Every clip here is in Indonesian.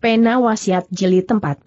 Pena Wasiat Jilid 47.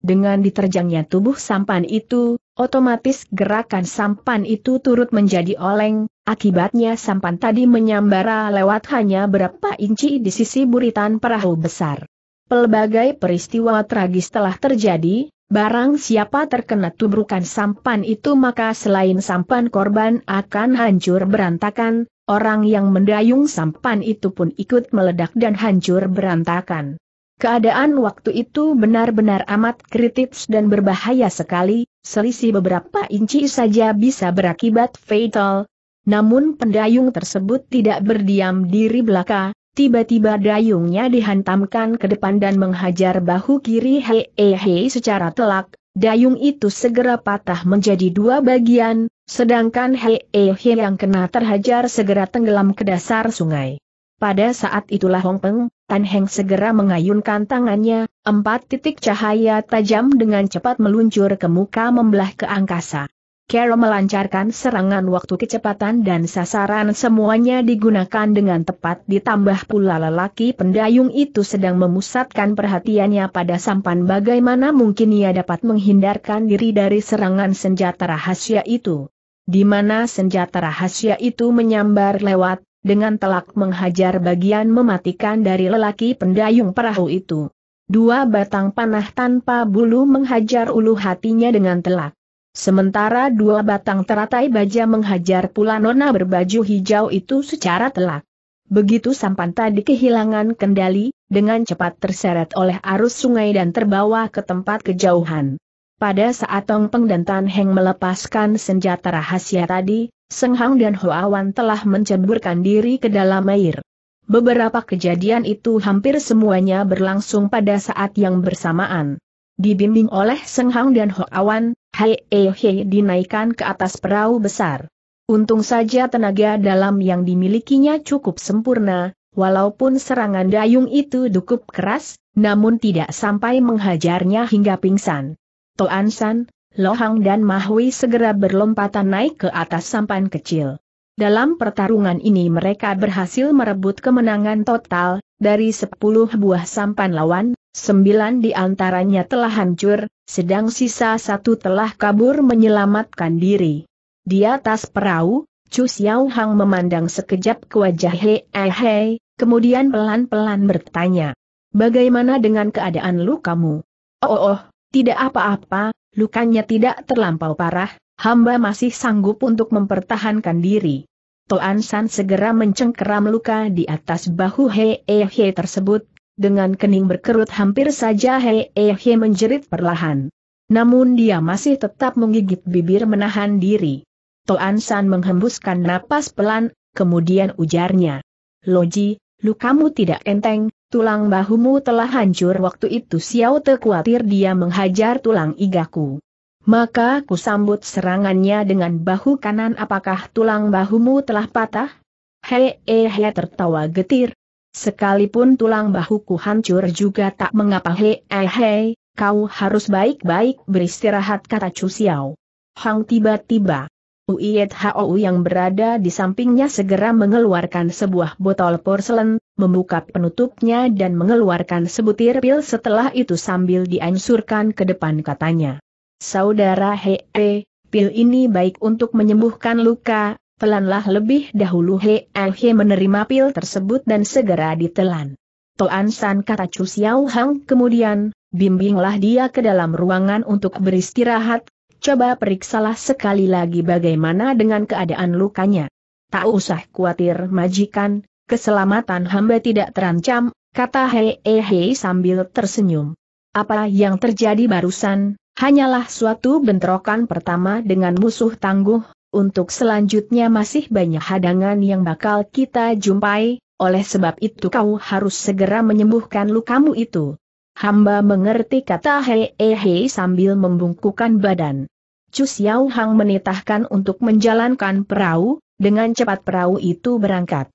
Dengan diterjangnya tubuh sampan itu, otomatis gerakan sampan itu turut menjadi oleng, akibatnya sampan tadi menyambara lewat hanya berapa inci di sisi buritan perahu besar. Pelbagai peristiwa tragis telah terjadi, barang siapa terkena tubrukan sampan itu maka selain sampan korban akan hancur berantakan, orang yang mendayung sampan itu pun ikut meledak dan hancur berantakan. Keadaan waktu itu benar-benar amat kritis dan berbahaya sekali, selisih beberapa inci saja bisa berakibat fatal. Namun pendayung tersebut tidak berdiam diri belaka, tiba-tiba dayungnya dihantamkan ke depan dan menghajar bahu kiri Hehehe secara telak, dayung itu segera patah menjadi dua bagian, sedangkan Hehehe yang kena terhajar segera tenggelam ke dasar sungai. Pada saat itulah Hong Peng, Tan Heng segera mengayunkan tangannya, empat titik cahaya tajam dengan cepat meluncur ke muka membelah ke angkasa. Kero melancarkan serangan waktu kecepatan dan sasaran semuanya digunakan dengan tepat ditambah pula lelaki pendayung itu sedang memusatkan perhatiannya pada sampan bagaimana mungkin ia dapat menghindarkan diri dari serangan senjata rahasia itu. Di mana senjata rahasia itu menyambar lewat, dengan telak menghajar bagian mematikan dari lelaki pendayung perahu itu. Dua batang panah tanpa bulu menghajar ulu hatinya dengan telak. Sementara dua batang teratai baja menghajar pula nona berbaju hijau itu secara telak. Begitu sampan tadi kehilangan kendali, dengan cepat terseret oleh arus sungai dan terbawa ke tempat kejauhan. Pada saat Tong Peng dan Tan Heng melepaskan senjata rahasia tadi, Seng Hang dan Hoawan telah menceburkan diri ke dalam air. Beberapa kejadian itu hampir semuanya berlangsung pada saat yang bersamaan. Dibimbing oleh Seng Hang dan Hoawan, Hai Hei Hei dinaikkan ke atas perahu besar. Untung saja tenaga dalam yang dimilikinya cukup sempurna, walaupun serangan dayung itu cukup keras, namun tidak sampai menghajarnya hingga pingsan. Toan San, Lohang dan Mahui segera berlompatan naik ke atas sampan kecil. Dalam pertarungan ini mereka berhasil merebut kemenangan total, dari 10 buah sampan lawan, 9 antaranya telah hancur, sedang sisa satu telah kabur menyelamatkan diri. Di atas perahu, Chu Xiao Hang memandang sekejap ke wajah Hei eh Hei, kemudian pelan-pelan bertanya. Bagaimana dengan keadaan lu kamu? Oh, oh, oh, tidak apa-apa, lukanya tidak terlampau parah, hamba masih sanggup untuk mempertahankan diri. Toan San segera mencengkeram luka di atas bahu Hei e He tersebut, dengan kening berkerut hampir saja Hei e He menjerit perlahan. Namun dia masih tetap menggigit bibir menahan diri. Toan San menghembuskan napas pelan, kemudian ujarnya. Loji, lukamu tidak enteng, Tulang bahumu telah hancur waktu itu Xiao Te khawatir dia menghajar tulang igaku. Maka ku sambut serangannya dengan bahu kanan apakah tulang bahumu telah patah? Hei he, he tertawa getir. Sekalipun tulang bahuku hancur juga tak mengapa hei he, he, kau harus baik-baik beristirahat kata Chu Xiao. Hang tiba-tiba Uiet Hou yang berada di sampingnya segera mengeluarkan sebuah botol porselen, membuka penutupnya dan mengeluarkan sebutir pil setelah itu sambil diansurkan ke depan katanya. Saudara Hee, pil ini baik untuk menyembuhkan luka, telanlah lebih dahulu Hee He menerima pil tersebut dan segera ditelan. Toan San kata Chu Xiao Hang kemudian, bimbinglah dia ke dalam ruangan untuk beristirahat, coba periksalah sekali lagi bagaimana dengan keadaan lukanya. Tak usah khawatir majikan, keselamatan hamba tidak terancam, kata Hei Hei sambil tersenyum. Apa yang terjadi barusan, hanyalah suatu bentrokan pertama dengan musuh tangguh, untuk selanjutnya masih banyak hadangan yang bakal kita jumpai, oleh sebab itu kau harus segera menyembuhkan lukamu itu. Hamba mengerti kata Hei Hei sambil membungkukkan badan. Chu Xiao Hang menitahkan untuk menjalankan perahu, dengan cepat perahu itu berangkat.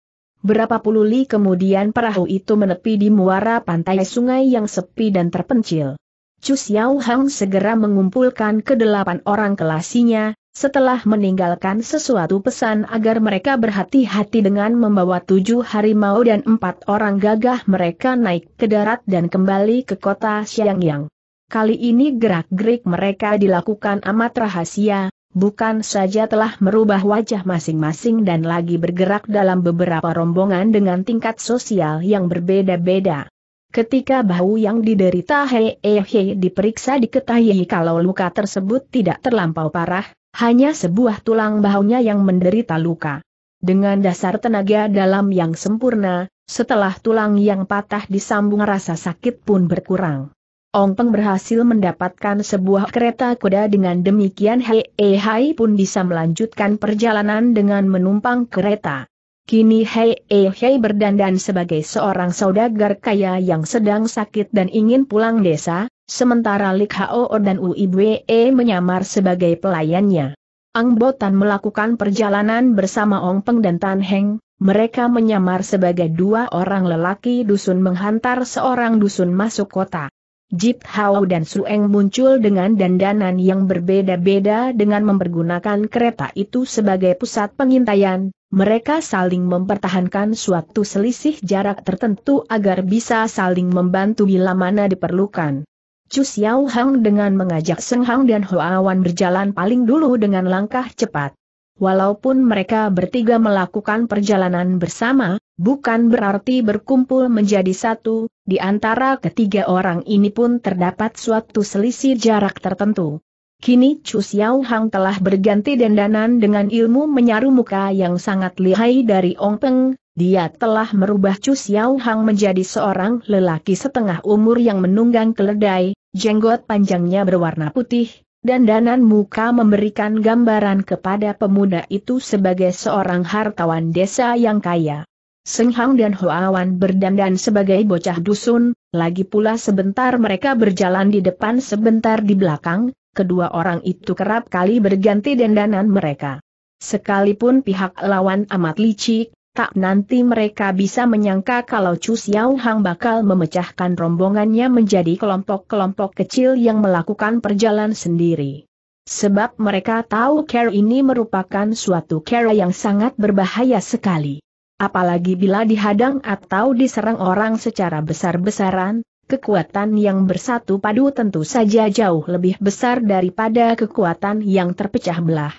Berapa puluh li kemudian perahu itu menepi di muara pantai sungai yang sepi dan terpencil. Chu Xiao Hang segera mengumpulkan kedelapan orang kelasinya, setelah meninggalkan sesuatu pesan agar mereka berhati-hati dengan membawa tujuh harimau dan empat orang gagah mereka naik ke darat dan kembali ke kota Xiangyang. Kali ini gerak-gerik mereka dilakukan amat rahasia, bukan saja telah merubah wajah masing-masing dan lagi bergerak dalam beberapa rombongan dengan tingkat sosial yang berbeda-beda. Ketika bau yang diderita Hei He diperiksa diketahui kalau luka tersebut tidak terlampau parah, hanya sebuah tulang bahunya yang menderita luka. Dengan dasar tenaga dalam yang sempurna, setelah tulang yang patah disambung rasa sakit pun berkurang. Ong Peng berhasil mendapatkan sebuah kereta kuda dengan demikian Hei e eh, Hai pun bisa melanjutkan perjalanan dengan menumpang kereta. Kini Hei e eh, Hai berdandan sebagai seorang saudagar kaya yang sedang sakit dan ingin pulang desa, sementara Lik Hao dan Ui Bwe eh, menyamar sebagai pelayannya. Ang Botan melakukan perjalanan bersama Ong Peng dan Tan Heng, mereka menyamar sebagai dua orang lelaki dusun menghantar seorang dusun masuk kota. Jip Hao dan Sueng muncul dengan dandanan yang berbeda-beda dengan mempergunakan kereta itu sebagai pusat pengintaian, mereka saling mempertahankan suatu selisih jarak tertentu agar bisa saling membantu bila mana diperlukan. Chu Xiao Hang dengan mengajak Seng Hang dan Hoawan berjalan paling dulu dengan langkah cepat. Walaupun mereka bertiga melakukan perjalanan bersama, Bukan berarti berkumpul menjadi satu, di antara ketiga orang ini pun terdapat suatu selisih jarak tertentu. Kini Chu Xiao Hang telah berganti dendanan dengan ilmu menyaru muka yang sangat lihai dari Ong Peng, dia telah merubah Chu Xiao Hang menjadi seorang lelaki setengah umur yang menunggang keledai, jenggot panjangnya berwarna putih, dan dandanan muka memberikan gambaran kepada pemuda itu sebagai seorang hartawan desa yang kaya. Seng Hang dan Hoawan berdandan sebagai bocah dusun, lagi pula sebentar mereka berjalan di depan sebentar di belakang, kedua orang itu kerap kali berganti dandanan mereka. Sekalipun pihak lawan amat licik, tak nanti mereka bisa menyangka kalau Chu Xiao Hang bakal memecahkan rombongannya menjadi kelompok-kelompok kecil yang melakukan perjalanan sendiri. Sebab mereka tahu care ini merupakan suatu care yang sangat berbahaya sekali. Apalagi bila dihadang atau diserang orang secara besar-besaran, kekuatan yang bersatu padu tentu saja jauh lebih besar daripada kekuatan yang terpecah belah.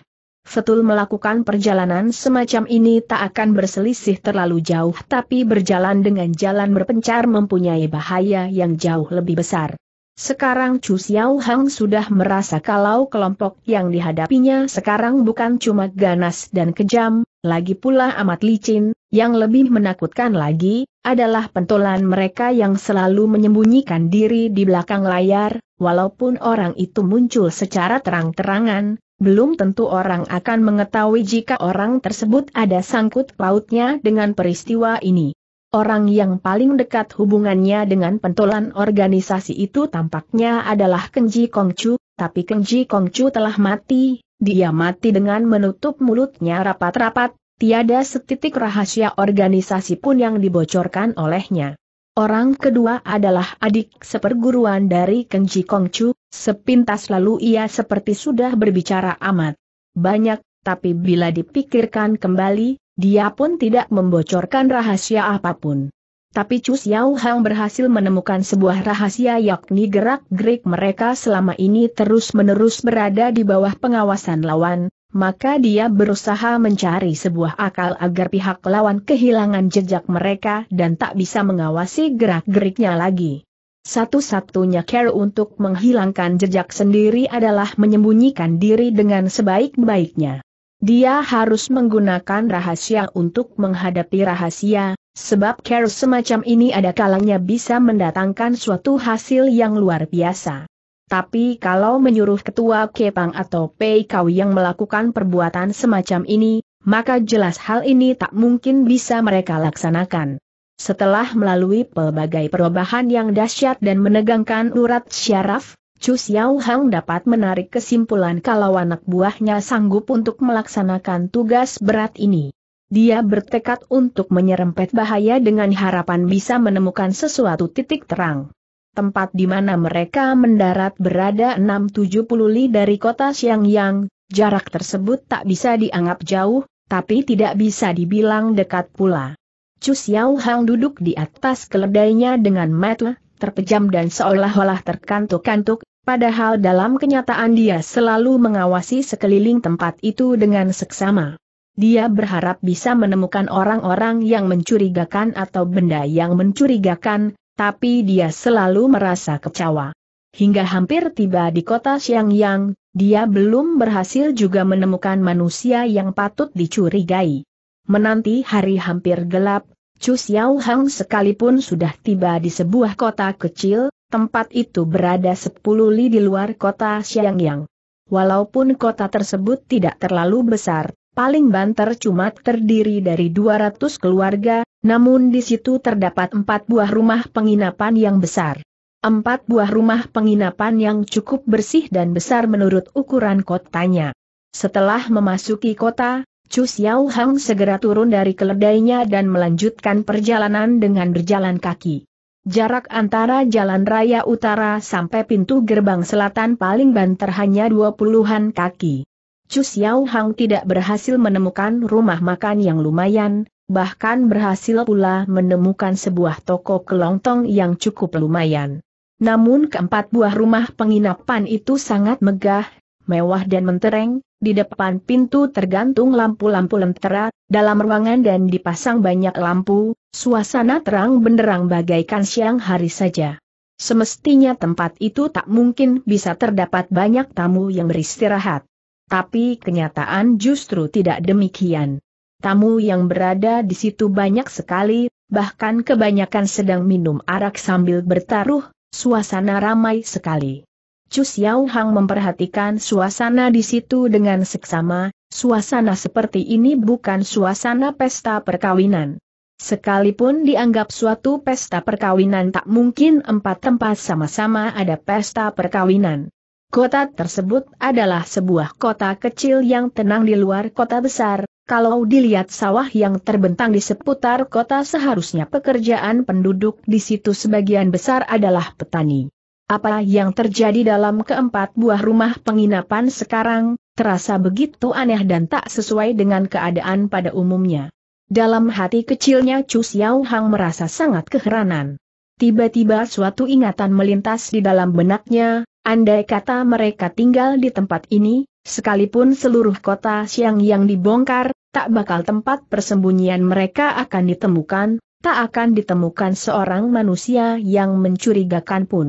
Setul melakukan perjalanan semacam ini tak akan berselisih terlalu jauh tapi berjalan dengan jalan berpencar mempunyai bahaya yang jauh lebih besar. Sekarang Chu Xiao Hang sudah merasa kalau kelompok yang dihadapinya sekarang bukan cuma ganas dan kejam, lagi pula amat licin, yang lebih menakutkan lagi, adalah pentolan mereka yang selalu menyembunyikan diri di belakang layar, walaupun orang itu muncul secara terang-terangan, belum tentu orang akan mengetahui jika orang tersebut ada sangkut pautnya dengan peristiwa ini. Orang yang paling dekat hubungannya dengan pentolan organisasi itu tampaknya adalah Kenji Kongcu, tapi Kenji Kongcu telah mati, dia mati dengan menutup mulutnya rapat-rapat, tiada setitik rahasia organisasi pun yang dibocorkan olehnya. Orang kedua adalah adik seperguruan dari Kenji Kongcu, sepintas lalu ia seperti sudah berbicara amat banyak, tapi bila dipikirkan kembali, dia pun tidak membocorkan rahasia apapun. Tapi Chu Xiao Hang berhasil menemukan sebuah rahasia yakni gerak-gerik mereka selama ini terus-menerus berada di bawah pengawasan lawan, maka dia berusaha mencari sebuah akal agar pihak lawan kehilangan jejak mereka dan tak bisa mengawasi gerak-geriknya lagi. Satu-satunya care untuk menghilangkan jejak sendiri adalah menyembunyikan diri dengan sebaik-baiknya. Dia harus menggunakan rahasia untuk menghadapi rahasia, Sebab care semacam ini ada kalanya bisa mendatangkan suatu hasil yang luar biasa. Tapi kalau menyuruh ketua Kepang atau PKW yang melakukan perbuatan semacam ini, maka jelas hal ini tak mungkin bisa mereka laksanakan. Setelah melalui pelbagai perubahan yang dahsyat dan menegangkan urat syaraf, Chu Xiao Hang dapat menarik kesimpulan kalau anak buahnya sanggup untuk melaksanakan tugas berat ini. Dia bertekad untuk menyerempet bahaya dengan harapan bisa menemukan sesuatu titik terang. Tempat di mana mereka mendarat berada 670 li dari kota Xiangyang, jarak tersebut tak bisa dianggap jauh, tapi tidak bisa dibilang dekat pula. Chu Xiao Hang duduk di atas keledainya dengan mata terpejam dan seolah-olah terkantuk-kantuk, padahal dalam kenyataan dia selalu mengawasi sekeliling tempat itu dengan seksama. Dia berharap bisa menemukan orang-orang yang mencurigakan atau benda yang mencurigakan, tapi dia selalu merasa kecewa. Hingga hampir tiba di kota Xiangyang, dia belum berhasil juga menemukan manusia yang patut dicurigai. Menanti hari hampir gelap, Chu Xiaohang sekalipun sudah tiba di sebuah kota kecil, tempat itu berada 10 li di luar kota Xiangyang. Walaupun kota tersebut tidak terlalu besar, paling banter cuma terdiri dari 200 keluarga, namun di situ terdapat empat buah rumah penginapan yang besar. Empat buah rumah penginapan yang cukup bersih dan besar menurut ukuran kotanya. Setelah memasuki kota, Chu Xiao Hang segera turun dari keledainya dan melanjutkan perjalanan dengan berjalan kaki. Jarak antara jalan raya utara sampai pintu gerbang selatan paling banter hanya dua puluhan kaki. Chu Xiao Hang tidak berhasil menemukan rumah makan yang lumayan, bahkan berhasil pula menemukan sebuah toko kelontong yang cukup lumayan. Namun keempat buah rumah penginapan itu sangat megah, mewah dan mentereng, di depan pintu tergantung lampu-lampu lentera, dalam ruangan dan dipasang banyak lampu, suasana terang benderang bagaikan siang hari saja. Semestinya tempat itu tak mungkin bisa terdapat banyak tamu yang beristirahat. Tapi kenyataan justru tidak demikian. Tamu yang berada di situ banyak sekali, bahkan kebanyakan sedang minum arak sambil bertaruh, suasana ramai sekali. Chu Xiao Hang memperhatikan suasana di situ dengan seksama, suasana seperti ini bukan suasana pesta perkawinan. Sekalipun dianggap suatu pesta perkawinan tak mungkin empat tempat sama-sama ada pesta perkawinan. Kota tersebut adalah sebuah kota kecil yang tenang di luar kota besar, kalau dilihat sawah yang terbentang di seputar kota seharusnya pekerjaan penduduk di situ sebagian besar adalah petani. Apa yang terjadi dalam keempat buah rumah penginapan sekarang, terasa begitu aneh dan tak sesuai dengan keadaan pada umumnya. Dalam hati kecilnya Chu Xiao merasa sangat keheranan. Tiba-tiba suatu ingatan melintas di dalam benaknya, andai kata mereka tinggal di tempat ini, sekalipun seluruh kota siang yang dibongkar, tak bakal tempat persembunyian mereka akan ditemukan, tak akan ditemukan seorang manusia yang mencurigakan pun.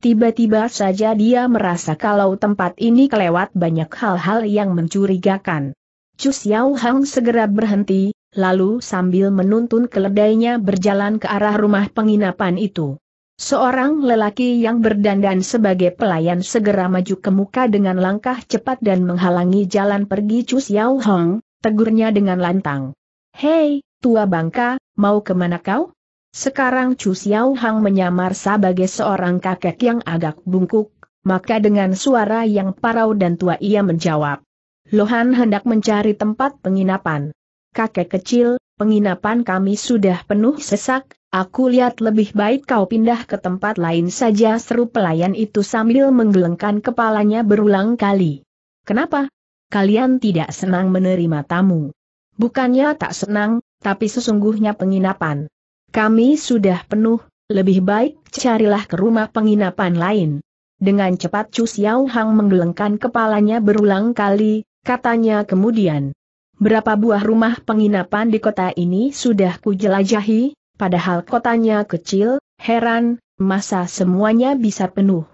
Tiba-tiba saja dia merasa kalau tempat ini kelewat banyak hal-hal yang mencurigakan. Chu Xiaohang segera berhenti, lalu sambil menuntun keledainya berjalan ke arah rumah penginapan itu. Seorang lelaki yang berdandan sebagai pelayan segera maju ke muka dengan langkah cepat dan menghalangi jalan pergi Chu Xiao Hong, tegurnya dengan lantang. Hei, tua bangka, mau kemana kau? Sekarang Chu Xiao Hong menyamar sebagai seorang kakek yang agak bungkuk, maka dengan suara yang parau dan tua ia menjawab. Lohan hendak mencari tempat penginapan kakek kecil, penginapan kami sudah penuh sesak, aku lihat lebih baik kau pindah ke tempat lain saja seru pelayan itu sambil menggelengkan kepalanya berulang kali. Kenapa? Kalian tidak senang menerima tamu. Bukannya tak senang, tapi sesungguhnya penginapan. Kami sudah penuh, lebih baik carilah ke rumah penginapan lain. Dengan cepat Chu Xiao Hang menggelengkan kepalanya berulang kali, katanya kemudian. Berapa buah rumah penginapan di kota ini sudah kujelajahi, padahal kotanya kecil, heran, masa semuanya bisa penuh.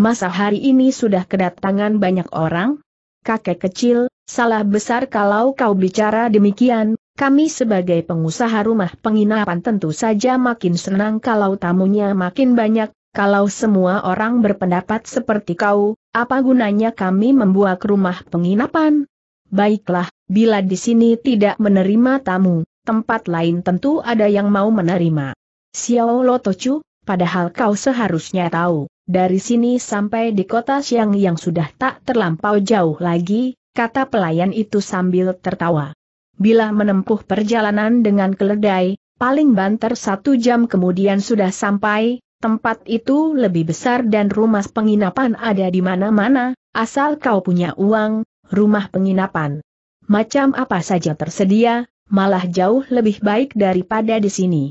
Masa hari ini sudah kedatangan banyak orang? Kakek kecil, salah besar kalau kau bicara demikian, kami sebagai pengusaha rumah penginapan tentu saja makin senang kalau tamunya makin banyak, kalau semua orang berpendapat seperti kau, apa gunanya kami membuat rumah penginapan? Baiklah, Bila di sini tidak menerima tamu, tempat lain tentu ada yang mau menerima. Xiao Lotochu, padahal kau seharusnya tahu, dari sini sampai di kota Xiang yang sudah tak terlampau jauh lagi, kata pelayan itu sambil tertawa. Bila menempuh perjalanan dengan keledai, paling banter satu jam kemudian sudah sampai, tempat itu lebih besar dan rumah penginapan ada di mana-mana, asal kau punya uang, rumah penginapan macam apa saja tersedia, malah jauh lebih baik daripada di sini.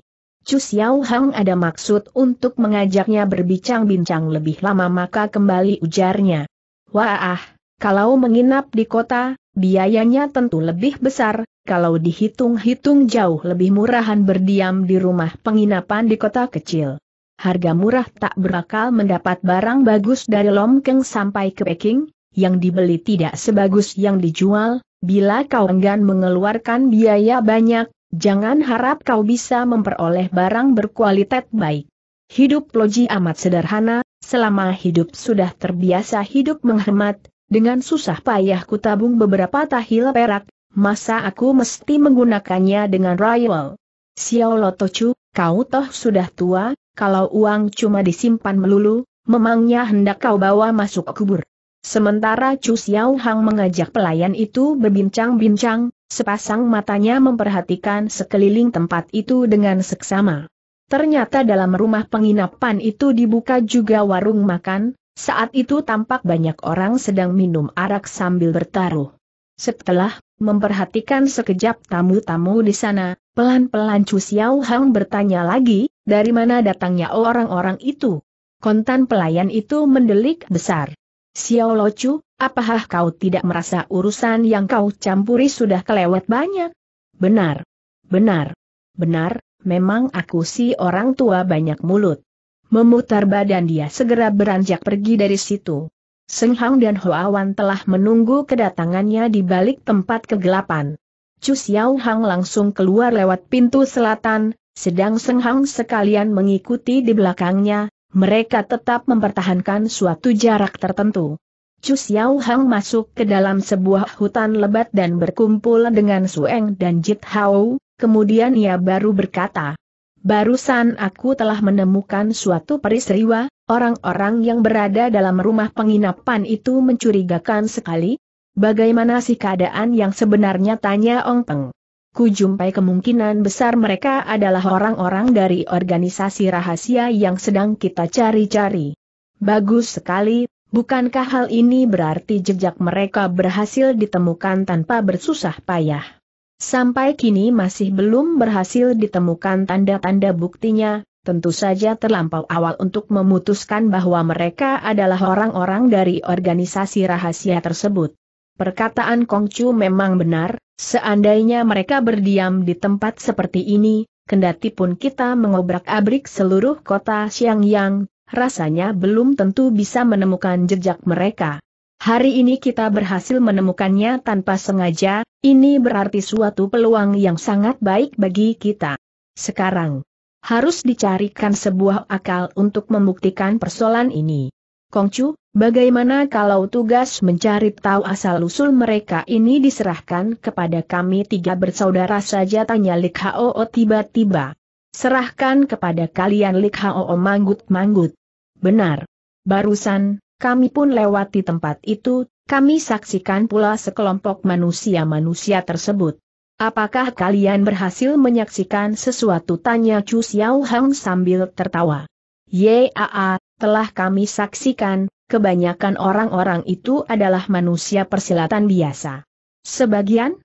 Chu Xiao Hang ada maksud untuk mengajaknya berbincang-bincang lebih lama maka kembali ujarnya. Wah, kalau menginap di kota, biayanya tentu lebih besar, kalau dihitung-hitung jauh lebih murahan berdiam di rumah penginapan di kota kecil. Harga murah tak berakal mendapat barang bagus dari Lomkeng sampai ke Peking, yang dibeli tidak sebagus yang dijual, Bila kau enggan mengeluarkan biaya banyak, jangan harap kau bisa memperoleh barang berkualitas baik. Hidup Loji amat sederhana, selama hidup sudah terbiasa hidup menghemat, dengan susah payah ku tabung beberapa tahil perak, masa aku mesti menggunakannya dengan royal. Xiao Lotocu, kau toh sudah tua, kalau uang cuma disimpan melulu, memangnya hendak kau bawa masuk kubur. Sementara Chu Xiao Hang mengajak pelayan itu berbincang-bincang, sepasang matanya memperhatikan sekeliling tempat itu dengan seksama. Ternyata dalam rumah penginapan itu dibuka juga warung makan, saat itu tampak banyak orang sedang minum arak sambil bertaruh. Setelah memperhatikan sekejap tamu-tamu di sana, pelan-pelan Chu Xiao Hang bertanya lagi, dari mana datangnya orang-orang itu? Kontan pelayan itu mendelik besar. Xiao Locu, apakah kau tidak merasa urusan yang kau campuri sudah kelewat banyak? Benar. Benar. Benar, memang aku si orang tua banyak mulut. Memutar badan dia segera beranjak pergi dari situ. Seng Hang dan Hoawan telah menunggu kedatangannya di balik tempat kegelapan. Chu Xiao Hang langsung keluar lewat pintu selatan, sedang Seng Hang sekalian mengikuti di belakangnya, mereka tetap mempertahankan suatu jarak tertentu. Chu Xiao Hang masuk ke dalam sebuah hutan lebat dan berkumpul dengan Sueng dan Jit Hao, kemudian ia baru berkata, Barusan aku telah menemukan suatu peristiwa. orang-orang yang berada dalam rumah penginapan itu mencurigakan sekali. Bagaimana sih keadaan yang sebenarnya tanya Ong Peng? Ku jumpai kemungkinan besar mereka adalah orang-orang dari organisasi rahasia yang sedang kita cari-cari. Bagus sekali, bukankah hal ini berarti jejak mereka berhasil ditemukan tanpa bersusah payah? Sampai kini masih belum berhasil ditemukan tanda-tanda buktinya, tentu saja terlampau awal untuk memutuskan bahwa mereka adalah orang-orang dari organisasi rahasia tersebut. Perkataan Kongcu memang benar, Seandainya mereka berdiam di tempat seperti ini, kendati pun kita mengobrak-abrik seluruh kota Xiangyang, rasanya belum tentu bisa menemukan jejak mereka. Hari ini kita berhasil menemukannya tanpa sengaja, ini berarti suatu peluang yang sangat baik bagi kita. Sekarang, harus dicarikan sebuah akal untuk membuktikan persoalan ini. Kongcu, Bagaimana kalau tugas mencari tahu asal-usul mereka ini diserahkan kepada kami tiga bersaudara saja tanya Lik Hao tiba-tiba. Serahkan kepada kalian Lik Hao manggut-manggut. Benar. Barusan, kami pun lewati tempat itu, kami saksikan pula sekelompok manusia-manusia tersebut. Apakah kalian berhasil menyaksikan sesuatu? Tanya Chu Xiao Hang sambil tertawa. Yaa, telah kami saksikan, kebanyakan orang-orang itu adalah manusia persilatan biasa. Sebagian?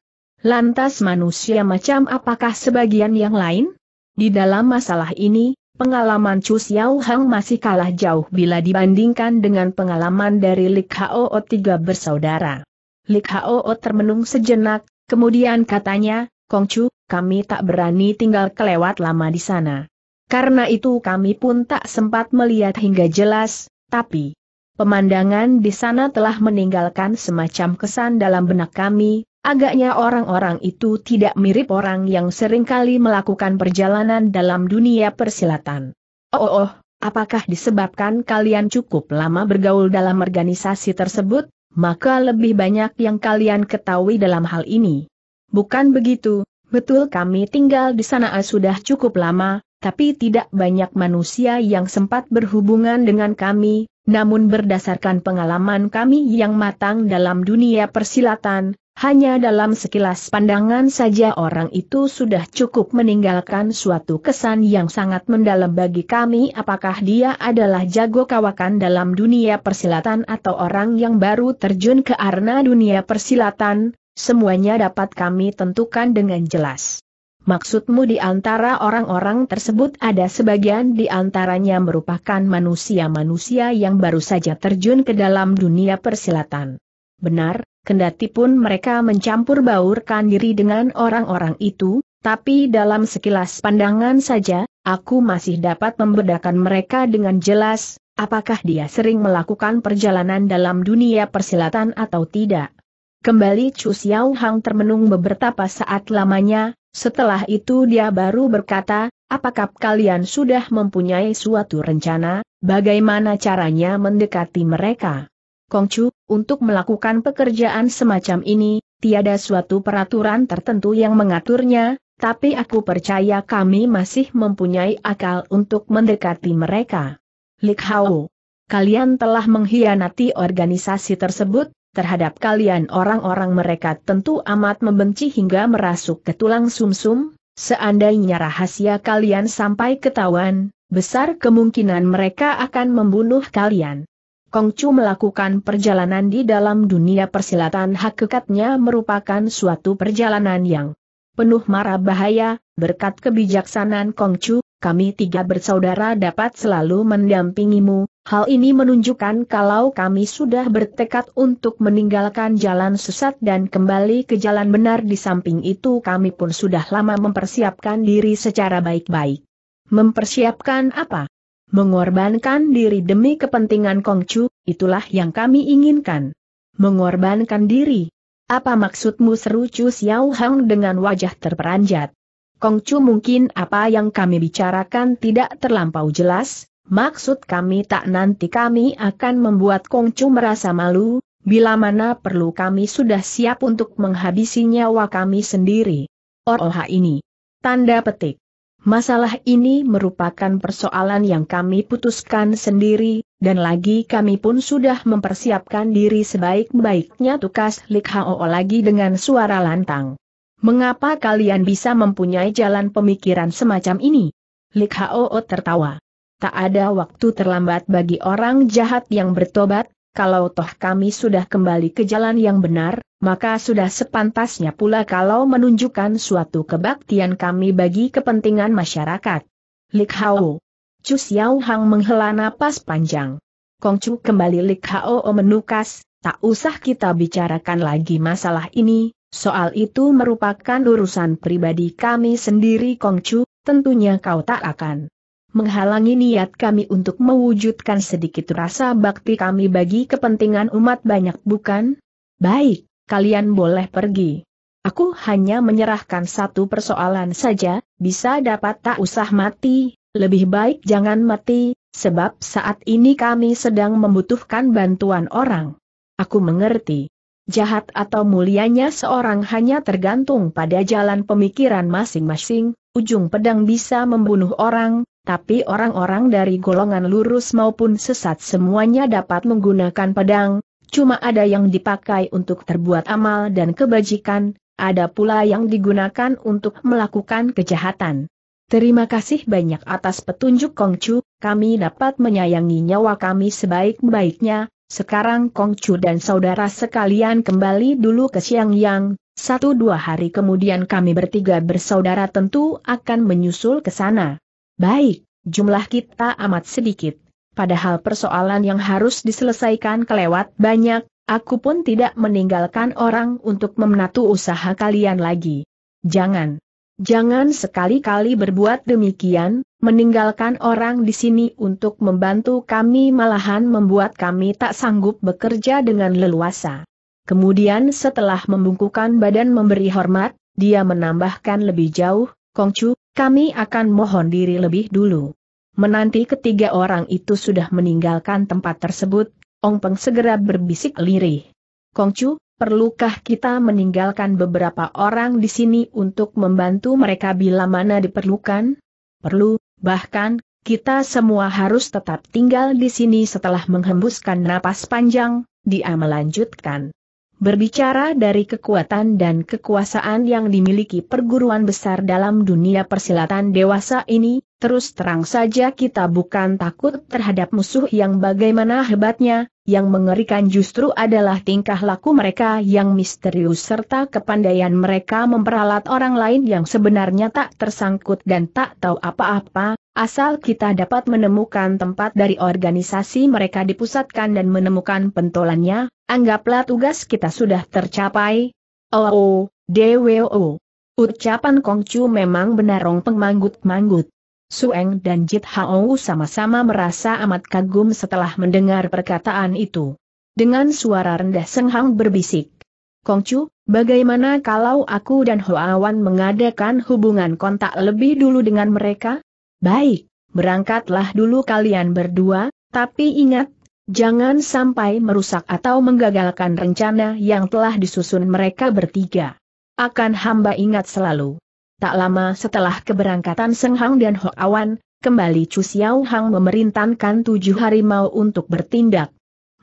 Lantas manusia macam apakah sebagian yang lain? Di dalam masalah ini, pengalaman Chu Xiao Hang masih kalah jauh bila dibandingkan dengan pengalaman dari Lik Hao tiga bersaudara. Lik Hao termenung sejenak, kemudian katanya, Kong Chu, kami tak berani tinggal kelewat lama di sana. Karena itu kami pun tak sempat melihat hingga jelas, tapi, Pemandangan di sana telah meninggalkan semacam kesan dalam benak kami, agaknya orang-orang itu tidak mirip orang yang seringkali melakukan perjalanan dalam dunia persilatan. Oh, oh, oh apakah disebabkan kalian cukup lama bergaul dalam organisasi tersebut, maka lebih banyak yang kalian ketahui dalam hal ini. Bukan begitu, betul kami tinggal di sana ah, sudah cukup lama, tapi tidak banyak manusia yang sempat berhubungan dengan kami, namun berdasarkan pengalaman kami yang matang dalam dunia persilatan, hanya dalam sekilas pandangan saja orang itu sudah cukup meninggalkan suatu kesan yang sangat mendalam bagi kami apakah dia adalah jago kawakan dalam dunia persilatan atau orang yang baru terjun ke arena dunia persilatan, semuanya dapat kami tentukan dengan jelas. Maksudmu di antara orang-orang tersebut ada sebagian di antaranya merupakan manusia-manusia yang baru saja terjun ke dalam dunia persilatan. Benar, kendati pun mereka mencampur baurkan diri dengan orang-orang itu, tapi dalam sekilas pandangan saja, aku masih dapat membedakan mereka dengan jelas, apakah dia sering melakukan perjalanan dalam dunia persilatan atau tidak. Kembali Chu Xiao Hang termenung beberapa saat lamanya, setelah itu dia baru berkata, apakah kalian sudah mempunyai suatu rencana, bagaimana caranya mendekati mereka? Kongcu, untuk melakukan pekerjaan semacam ini, tiada suatu peraturan tertentu yang mengaturnya, tapi aku percaya kami masih mempunyai akal untuk mendekati mereka. Lik Hao, kalian telah mengkhianati organisasi tersebut, terhadap kalian orang-orang mereka tentu amat membenci hingga merasuk ke tulang sumsum, -sum, seandainya rahasia kalian sampai ketahuan, besar kemungkinan mereka akan membunuh kalian. Kongcu melakukan perjalanan di dalam dunia persilatan hakikatnya merupakan suatu perjalanan yang penuh marah bahaya, berkat kebijaksanaan Kongcu, kami tiga bersaudara dapat selalu mendampingimu, hal ini menunjukkan kalau kami sudah bertekad untuk meninggalkan jalan sesat dan kembali ke jalan benar di samping itu kami pun sudah lama mempersiapkan diri secara baik-baik. Mempersiapkan apa? Mengorbankan diri demi kepentingan Kongcu, itulah yang kami inginkan. Mengorbankan diri. Apa maksudmu seru Chu Xiao Hang dengan wajah terperanjat? Kongcu mungkin apa yang kami bicarakan tidak terlampau jelas, maksud kami tak nanti kami akan membuat Kongcu merasa malu, bila mana perlu kami sudah siap untuk menghabisi nyawa kami sendiri. Oroha ini. Tanda petik. Masalah ini merupakan persoalan yang kami putuskan sendiri, dan lagi kami pun sudah mempersiapkan diri sebaik-baiknya tukas Lik Hao lagi dengan suara lantang. Mengapa kalian bisa mempunyai jalan pemikiran semacam ini? Lik Hao tertawa. Tak ada waktu terlambat bagi orang jahat yang bertobat, kalau toh kami sudah kembali ke jalan yang benar, maka sudah sepantasnya pula kalau menunjukkan suatu kebaktian kami bagi kepentingan masyarakat. Lik Hao. Chu Xiao Hang menghela napas panjang. Kongcu kembali Lik Hao menukas, tak usah kita bicarakan lagi masalah ini, Soal itu merupakan urusan pribadi kami sendiri Kongcu. tentunya kau tak akan menghalangi niat kami untuk mewujudkan sedikit rasa bakti kami bagi kepentingan umat banyak bukan? Baik, kalian boleh pergi. Aku hanya menyerahkan satu persoalan saja, bisa dapat tak usah mati, lebih baik jangan mati, sebab saat ini kami sedang membutuhkan bantuan orang. Aku mengerti jahat atau mulianya seorang hanya tergantung pada jalan pemikiran masing-masing, ujung pedang bisa membunuh orang, tapi orang-orang dari golongan lurus maupun sesat semuanya dapat menggunakan pedang, cuma ada yang dipakai untuk terbuat amal dan kebajikan, ada pula yang digunakan untuk melakukan kejahatan. Terima kasih banyak atas petunjuk Kongcu, kami dapat menyayangi nyawa kami sebaik-baiknya, sekarang Kongcu dan saudara sekalian kembali dulu ke Siang Yang, satu dua hari kemudian kami bertiga bersaudara tentu akan menyusul ke sana. Baik, jumlah kita amat sedikit. Padahal persoalan yang harus diselesaikan kelewat banyak, aku pun tidak meninggalkan orang untuk memenatu usaha kalian lagi. Jangan. Jangan sekali-kali berbuat demikian, meninggalkan orang di sini untuk membantu kami malahan membuat kami tak sanggup bekerja dengan leluasa. Kemudian setelah membungkukan badan memberi hormat, dia menambahkan lebih jauh, Kongcu, kami akan mohon diri lebih dulu. Menanti ketiga orang itu sudah meninggalkan tempat tersebut, Ong Peng segera berbisik lirih. Kongcu, perlukah kita meninggalkan beberapa orang di sini untuk membantu mereka bila mana diperlukan? Perlu, bahkan, kita semua harus tetap tinggal di sini setelah menghembuskan napas panjang, dia melanjutkan. Berbicara dari kekuatan dan kekuasaan yang dimiliki perguruan besar dalam dunia persilatan dewasa ini, terus terang saja kita bukan takut terhadap musuh yang bagaimana hebatnya, yang mengerikan justru adalah tingkah laku mereka yang misterius serta kepandaian mereka memperalat orang lain yang sebenarnya tak tersangkut dan tak tahu apa-apa, asal kita dapat menemukan tempat dari organisasi mereka dipusatkan dan menemukan pentolannya, anggaplah tugas kita sudah tercapai. Oh, oh, DWO. Ucapan Kongcu memang benar rong pengmanggut-manggut. Sueng dan Jit Hao sama-sama merasa amat kagum setelah mendengar perkataan itu. Dengan suara rendah Seng berbisik. Kongcu, bagaimana kalau aku dan Hoawan mengadakan hubungan kontak lebih dulu dengan mereka? Baik, berangkatlah dulu kalian berdua, tapi ingat, jangan sampai merusak atau menggagalkan rencana yang telah disusun mereka bertiga. Akan hamba ingat selalu tak lama setelah keberangkatan Seng Hang dan Ho Awan, kembali Chu Xiao Hang memerintahkan tujuh harimau untuk bertindak.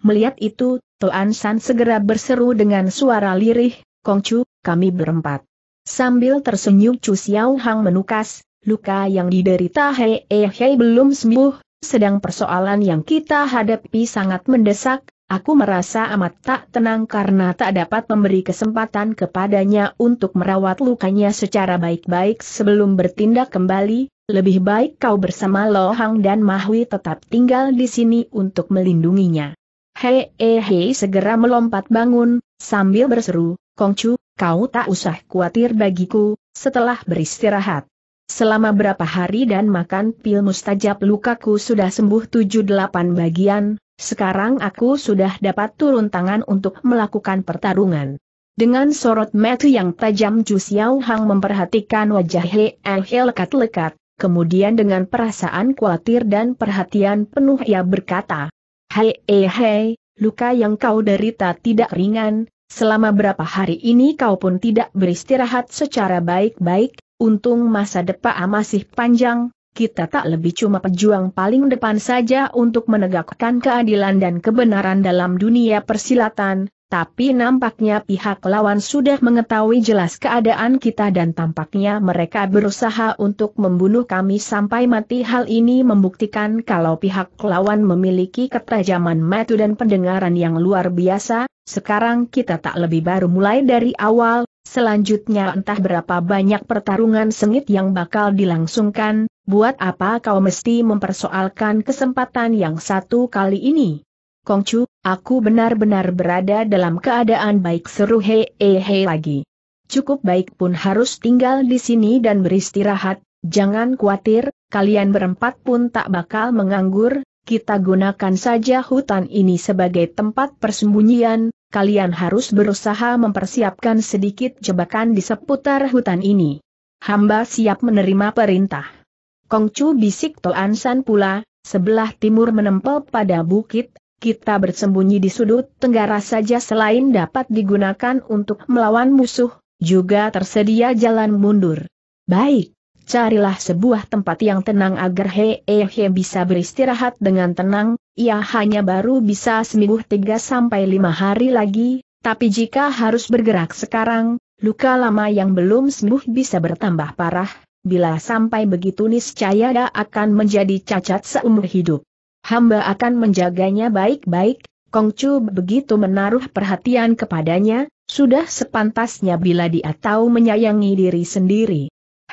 Melihat itu, Toan San segera berseru dengan suara lirih, Kong Chu, kami berempat. Sambil tersenyum Chu Xiao Hang menukas, luka yang diderita Hei eh, Hei belum sembuh, sedang persoalan yang kita hadapi sangat mendesak, Aku merasa amat tak tenang karena tak dapat memberi kesempatan kepadanya untuk merawat lukanya secara baik-baik sebelum bertindak kembali. Lebih baik kau bersama Lohang dan Mahwi tetap tinggal di sini untuk melindunginya. Hei segera melompat bangun, sambil berseru, Kongcu, kau tak usah khawatir bagiku, setelah beristirahat. Selama berapa hari dan makan pil mustajab lukaku sudah sembuh delapan bagian, sekarang aku sudah dapat turun tangan untuk melakukan pertarungan. Dengan sorot mata yang tajam Chu Xiao Hang memperhatikan wajah He He lekat-lekat, kemudian dengan perasaan khawatir dan perhatian penuh ia berkata, Hei hei eh, hei, luka yang kau derita tidak ringan, selama berapa hari ini kau pun tidak beristirahat secara baik-baik, untung masa depan masih panjang, kita tak lebih cuma pejuang paling depan saja untuk menegakkan keadilan dan kebenaran dalam dunia persilatan, tapi nampaknya pihak lawan sudah mengetahui jelas keadaan kita dan tampaknya mereka berusaha untuk membunuh kami sampai mati. Hal ini membuktikan kalau pihak lawan memiliki ketajaman mata dan pendengaran yang luar biasa, sekarang kita tak lebih baru mulai dari awal, Selanjutnya entah berapa banyak pertarungan sengit yang bakal dilangsungkan, buat apa kau mesti mempersoalkan kesempatan yang satu kali ini? Kongcu, aku benar-benar berada dalam keadaan baik seru he -e he lagi. Cukup baik pun harus tinggal di sini dan beristirahat, jangan khawatir, kalian berempat pun tak bakal menganggur, kita gunakan saja hutan ini sebagai tempat persembunyian, kalian harus berusaha mempersiapkan sedikit jebakan di seputar hutan ini. Hamba siap menerima perintah. Kongcu bisik Toan San pula, sebelah timur menempel pada bukit, kita bersembunyi di sudut tenggara saja selain dapat digunakan untuk melawan musuh, juga tersedia jalan mundur. Baik carilah sebuah tempat yang tenang agar Hei eh, He bisa beristirahat dengan tenang, ia hanya baru bisa seminggu tiga sampai lima hari lagi, tapi jika harus bergerak sekarang, luka lama yang belum sembuh bisa bertambah parah, bila sampai begitu niscaya akan menjadi cacat seumur hidup. Hamba akan menjaganya baik-baik, Kongcu begitu menaruh perhatian kepadanya, sudah sepantasnya bila dia tahu menyayangi diri sendiri.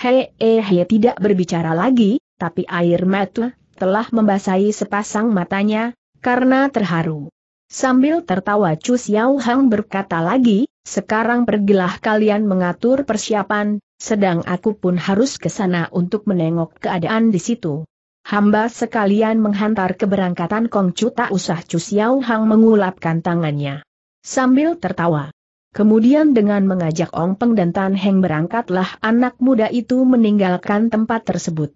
Hei, eh, he tidak berbicara lagi, tapi air mata telah membasahi sepasang matanya, karena terharu. Sambil tertawa Chu Xiao Hang berkata lagi, sekarang pergilah kalian mengatur persiapan, sedang aku pun harus ke sana untuk menengok keadaan di situ. Hamba sekalian menghantar keberangkatan Kongcu tak usah Chu Xiao Hang mengulapkan tangannya. Sambil tertawa, Kemudian dengan mengajak Ong Peng dan Tan Heng berangkatlah anak muda itu meninggalkan tempat tersebut.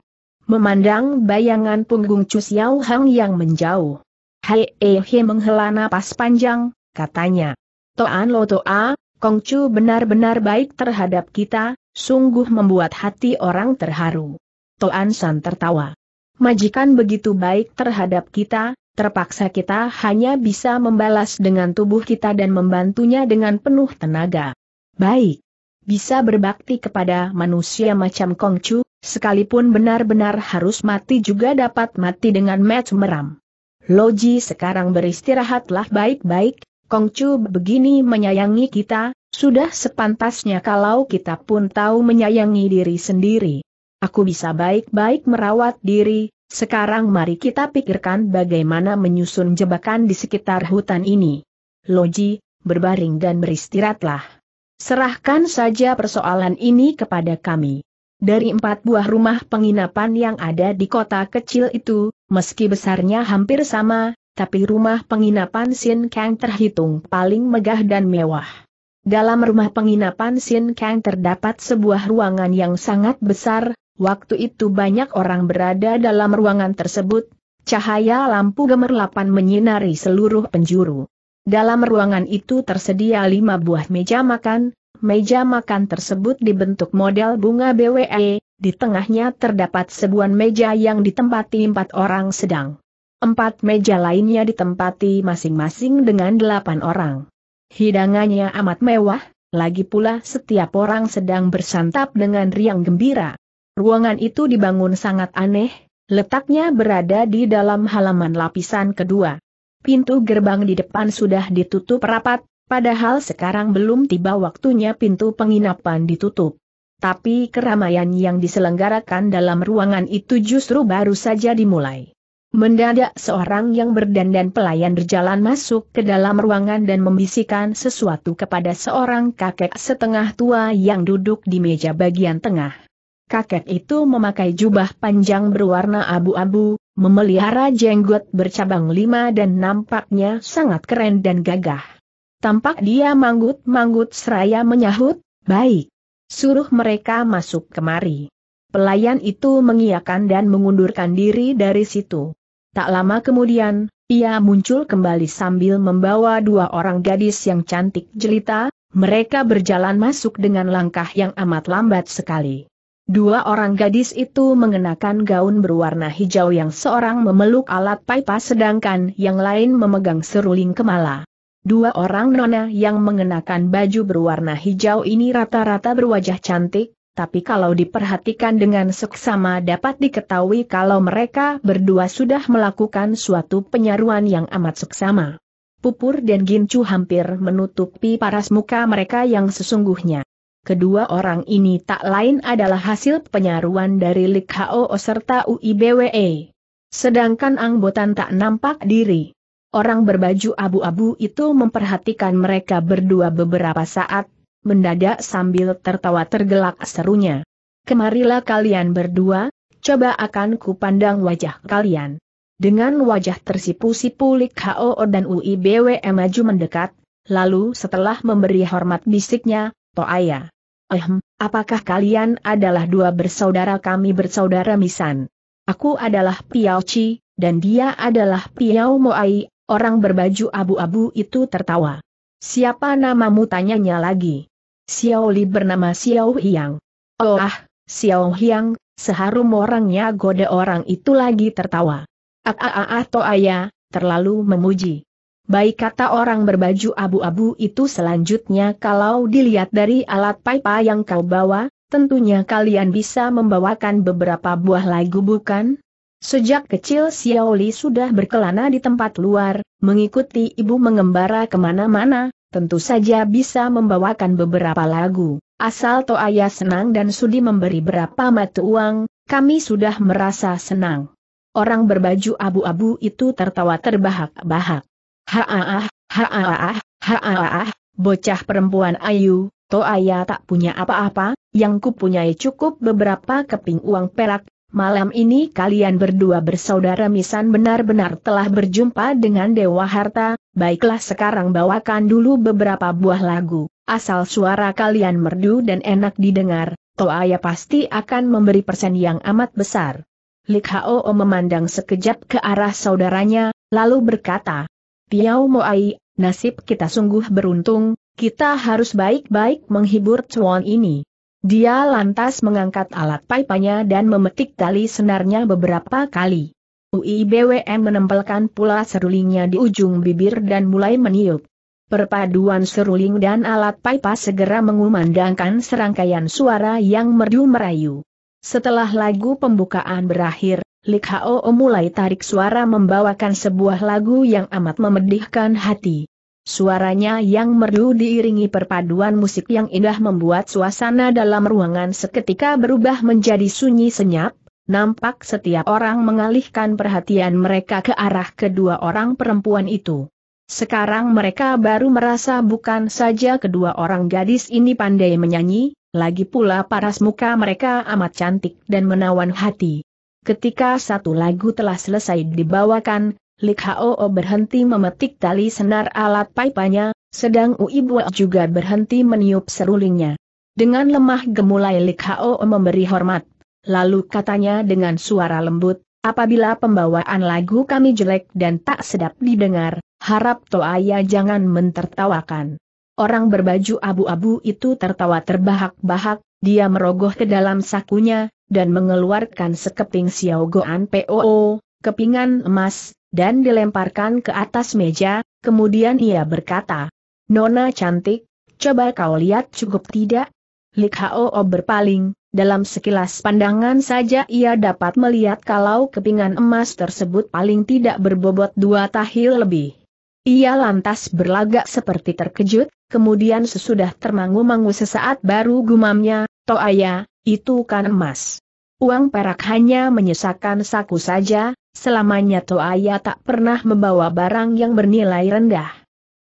Memandang bayangan punggung Chu Xiao Hang yang menjauh. Hei Ehe menghela napas panjang, katanya. Toan lo toa, Kong Chu benar-benar baik terhadap kita, sungguh membuat hati orang terharu. Toan San tertawa. Majikan begitu baik terhadap kita, terpaksa kita hanya bisa membalas dengan tubuh kita dan membantunya dengan penuh tenaga. Baik. Bisa berbakti kepada manusia macam Kongcu, sekalipun benar-benar harus mati juga dapat mati dengan match meram. Loji sekarang beristirahatlah baik-baik, Kongcu begini menyayangi kita, sudah sepantasnya kalau kita pun tahu menyayangi diri sendiri. Aku bisa baik-baik merawat diri, sekarang mari kita pikirkan bagaimana menyusun jebakan di sekitar hutan ini. Loji, berbaring dan beristirahatlah. Serahkan saja persoalan ini kepada kami. Dari empat buah rumah penginapan yang ada di kota kecil itu, meski besarnya hampir sama, tapi rumah penginapan Sin Kang terhitung paling megah dan mewah. Dalam rumah penginapan Sin Kang terdapat sebuah ruangan yang sangat besar, Waktu itu banyak orang berada dalam ruangan tersebut, cahaya lampu gemerlapan menyinari seluruh penjuru. Dalam ruangan itu tersedia lima buah meja makan, meja makan tersebut dibentuk model bunga BWE, di tengahnya terdapat sebuah meja yang ditempati empat orang sedang. Empat meja lainnya ditempati masing-masing dengan delapan orang. Hidangannya amat mewah, lagi pula setiap orang sedang bersantap dengan riang gembira. Ruangan itu dibangun sangat aneh, letaknya berada di dalam halaman lapisan kedua. Pintu gerbang di depan sudah ditutup rapat, padahal sekarang belum tiba waktunya pintu penginapan ditutup. Tapi keramaian yang diselenggarakan dalam ruangan itu justru baru saja dimulai. Mendadak seorang yang berdandan pelayan berjalan masuk ke dalam ruangan dan membisikkan sesuatu kepada seorang kakek setengah tua yang duduk di meja bagian tengah kakek itu memakai jubah panjang berwarna abu-abu, memelihara jenggot bercabang lima dan nampaknya sangat keren dan gagah. Tampak dia manggut-manggut seraya menyahut, baik. Suruh mereka masuk kemari. Pelayan itu mengiakan dan mengundurkan diri dari situ. Tak lama kemudian, ia muncul kembali sambil membawa dua orang gadis yang cantik jelita, mereka berjalan masuk dengan langkah yang amat lambat sekali. Dua orang gadis itu mengenakan gaun berwarna hijau yang seorang memeluk alat pipa sedangkan yang lain memegang seruling kemala. Dua orang nona yang mengenakan baju berwarna hijau ini rata-rata berwajah cantik, tapi kalau diperhatikan dengan seksama dapat diketahui kalau mereka berdua sudah melakukan suatu penyaruan yang amat seksama. Pupur dan Gincu hampir menutupi paras muka mereka yang sesungguhnya. Kedua orang ini tak lain adalah hasil penyaruan dari Lik serta UIBWE. Sedangkan Angbotan tak nampak diri. Orang berbaju abu-abu itu memperhatikan mereka berdua beberapa saat, mendadak sambil tertawa tergelak serunya. Kemarilah kalian berdua, coba akan kupandang wajah kalian. Dengan wajah tersipu-sipu Lik dan UIBWE maju mendekat, lalu setelah memberi hormat bisiknya, Toaya. Eh, hmm, apakah kalian adalah dua bersaudara kami bersaudara misan? Aku adalah Piao Chi, dan dia adalah Piao Moai, orang berbaju abu-abu itu tertawa. Siapa namamu tanyanya lagi? Xiao Li bernama Xiao Hiang. Oh ah, Xiao Hiang, seharum orangnya goda orang itu lagi tertawa. Ah ah ah, ah Toaya, terlalu memuji. Baik kata orang berbaju abu-abu itu selanjutnya kalau dilihat dari alat pipa yang kau bawa, tentunya kalian bisa membawakan beberapa buah lagu bukan? Sejak kecil Xiaoli sudah berkelana di tempat luar, mengikuti ibu mengembara kemana-mana, tentu saja bisa membawakan beberapa lagu. Asal To Ayah senang dan sudi memberi berapa mata uang, kami sudah merasa senang. Orang berbaju abu-abu itu tertawa terbahak-bahak. Haaah, haaah, haaah, bocah perempuan ayu, ayah tak punya apa-apa, yang kupunyai cukup beberapa keping uang perak, Malam ini kalian berdua bersaudara misan benar-benar telah berjumpa dengan Dewa Harta, baiklah sekarang bawakan dulu beberapa buah lagu, asal suara kalian merdu dan enak didengar, ayah pasti akan memberi persen yang amat besar. Lik Hao memandang sekejap ke arah saudaranya, lalu berkata, Piao Moai, nasib kita sungguh beruntung, kita harus baik-baik menghibur cuan ini. Dia lantas mengangkat alat pipanya dan memetik tali senarnya beberapa kali. UIBWM menempelkan pula serulingnya di ujung bibir dan mulai meniup. Perpaduan seruling dan alat pipa segera mengumandangkan serangkaian suara yang merdu merayu. Setelah lagu pembukaan berakhir, Lik Hao mulai tarik suara membawakan sebuah lagu yang amat memedihkan hati. Suaranya yang merdu diiringi perpaduan musik yang indah membuat suasana dalam ruangan seketika berubah menjadi sunyi senyap, nampak setiap orang mengalihkan perhatian mereka ke arah kedua orang perempuan itu. Sekarang mereka baru merasa bukan saja kedua orang gadis ini pandai menyanyi, lagi pula paras muka mereka amat cantik dan menawan hati. Ketika satu lagu telah selesai dibawakan, Lik Hao berhenti memetik tali senar alat paipanya, sedang Uibu juga berhenti meniup serulingnya. Dengan lemah gemulai Lik Hao memberi hormat. Lalu katanya dengan suara lembut, apabila pembawaan lagu kami jelek dan tak sedap didengar, harap Toaya jangan mentertawakan. Orang berbaju abu-abu itu tertawa terbahak-bahak, dia merogoh ke dalam sakunya, dan mengeluarkan sekeping Xiao Guan POO, kepingan emas, dan dilemparkan ke atas meja, kemudian ia berkata, Nona cantik, coba kau lihat cukup tidak? Lik Hao berpaling, dalam sekilas pandangan saja ia dapat melihat kalau kepingan emas tersebut paling tidak berbobot dua tahil lebih. Ia lantas berlagak seperti terkejut, kemudian sesudah termangu-mangu sesaat baru gumamnya, Toaya, itu kan emas. Uang perak hanya menyesakan saku saja, selamanya Toaya tak pernah membawa barang yang bernilai rendah.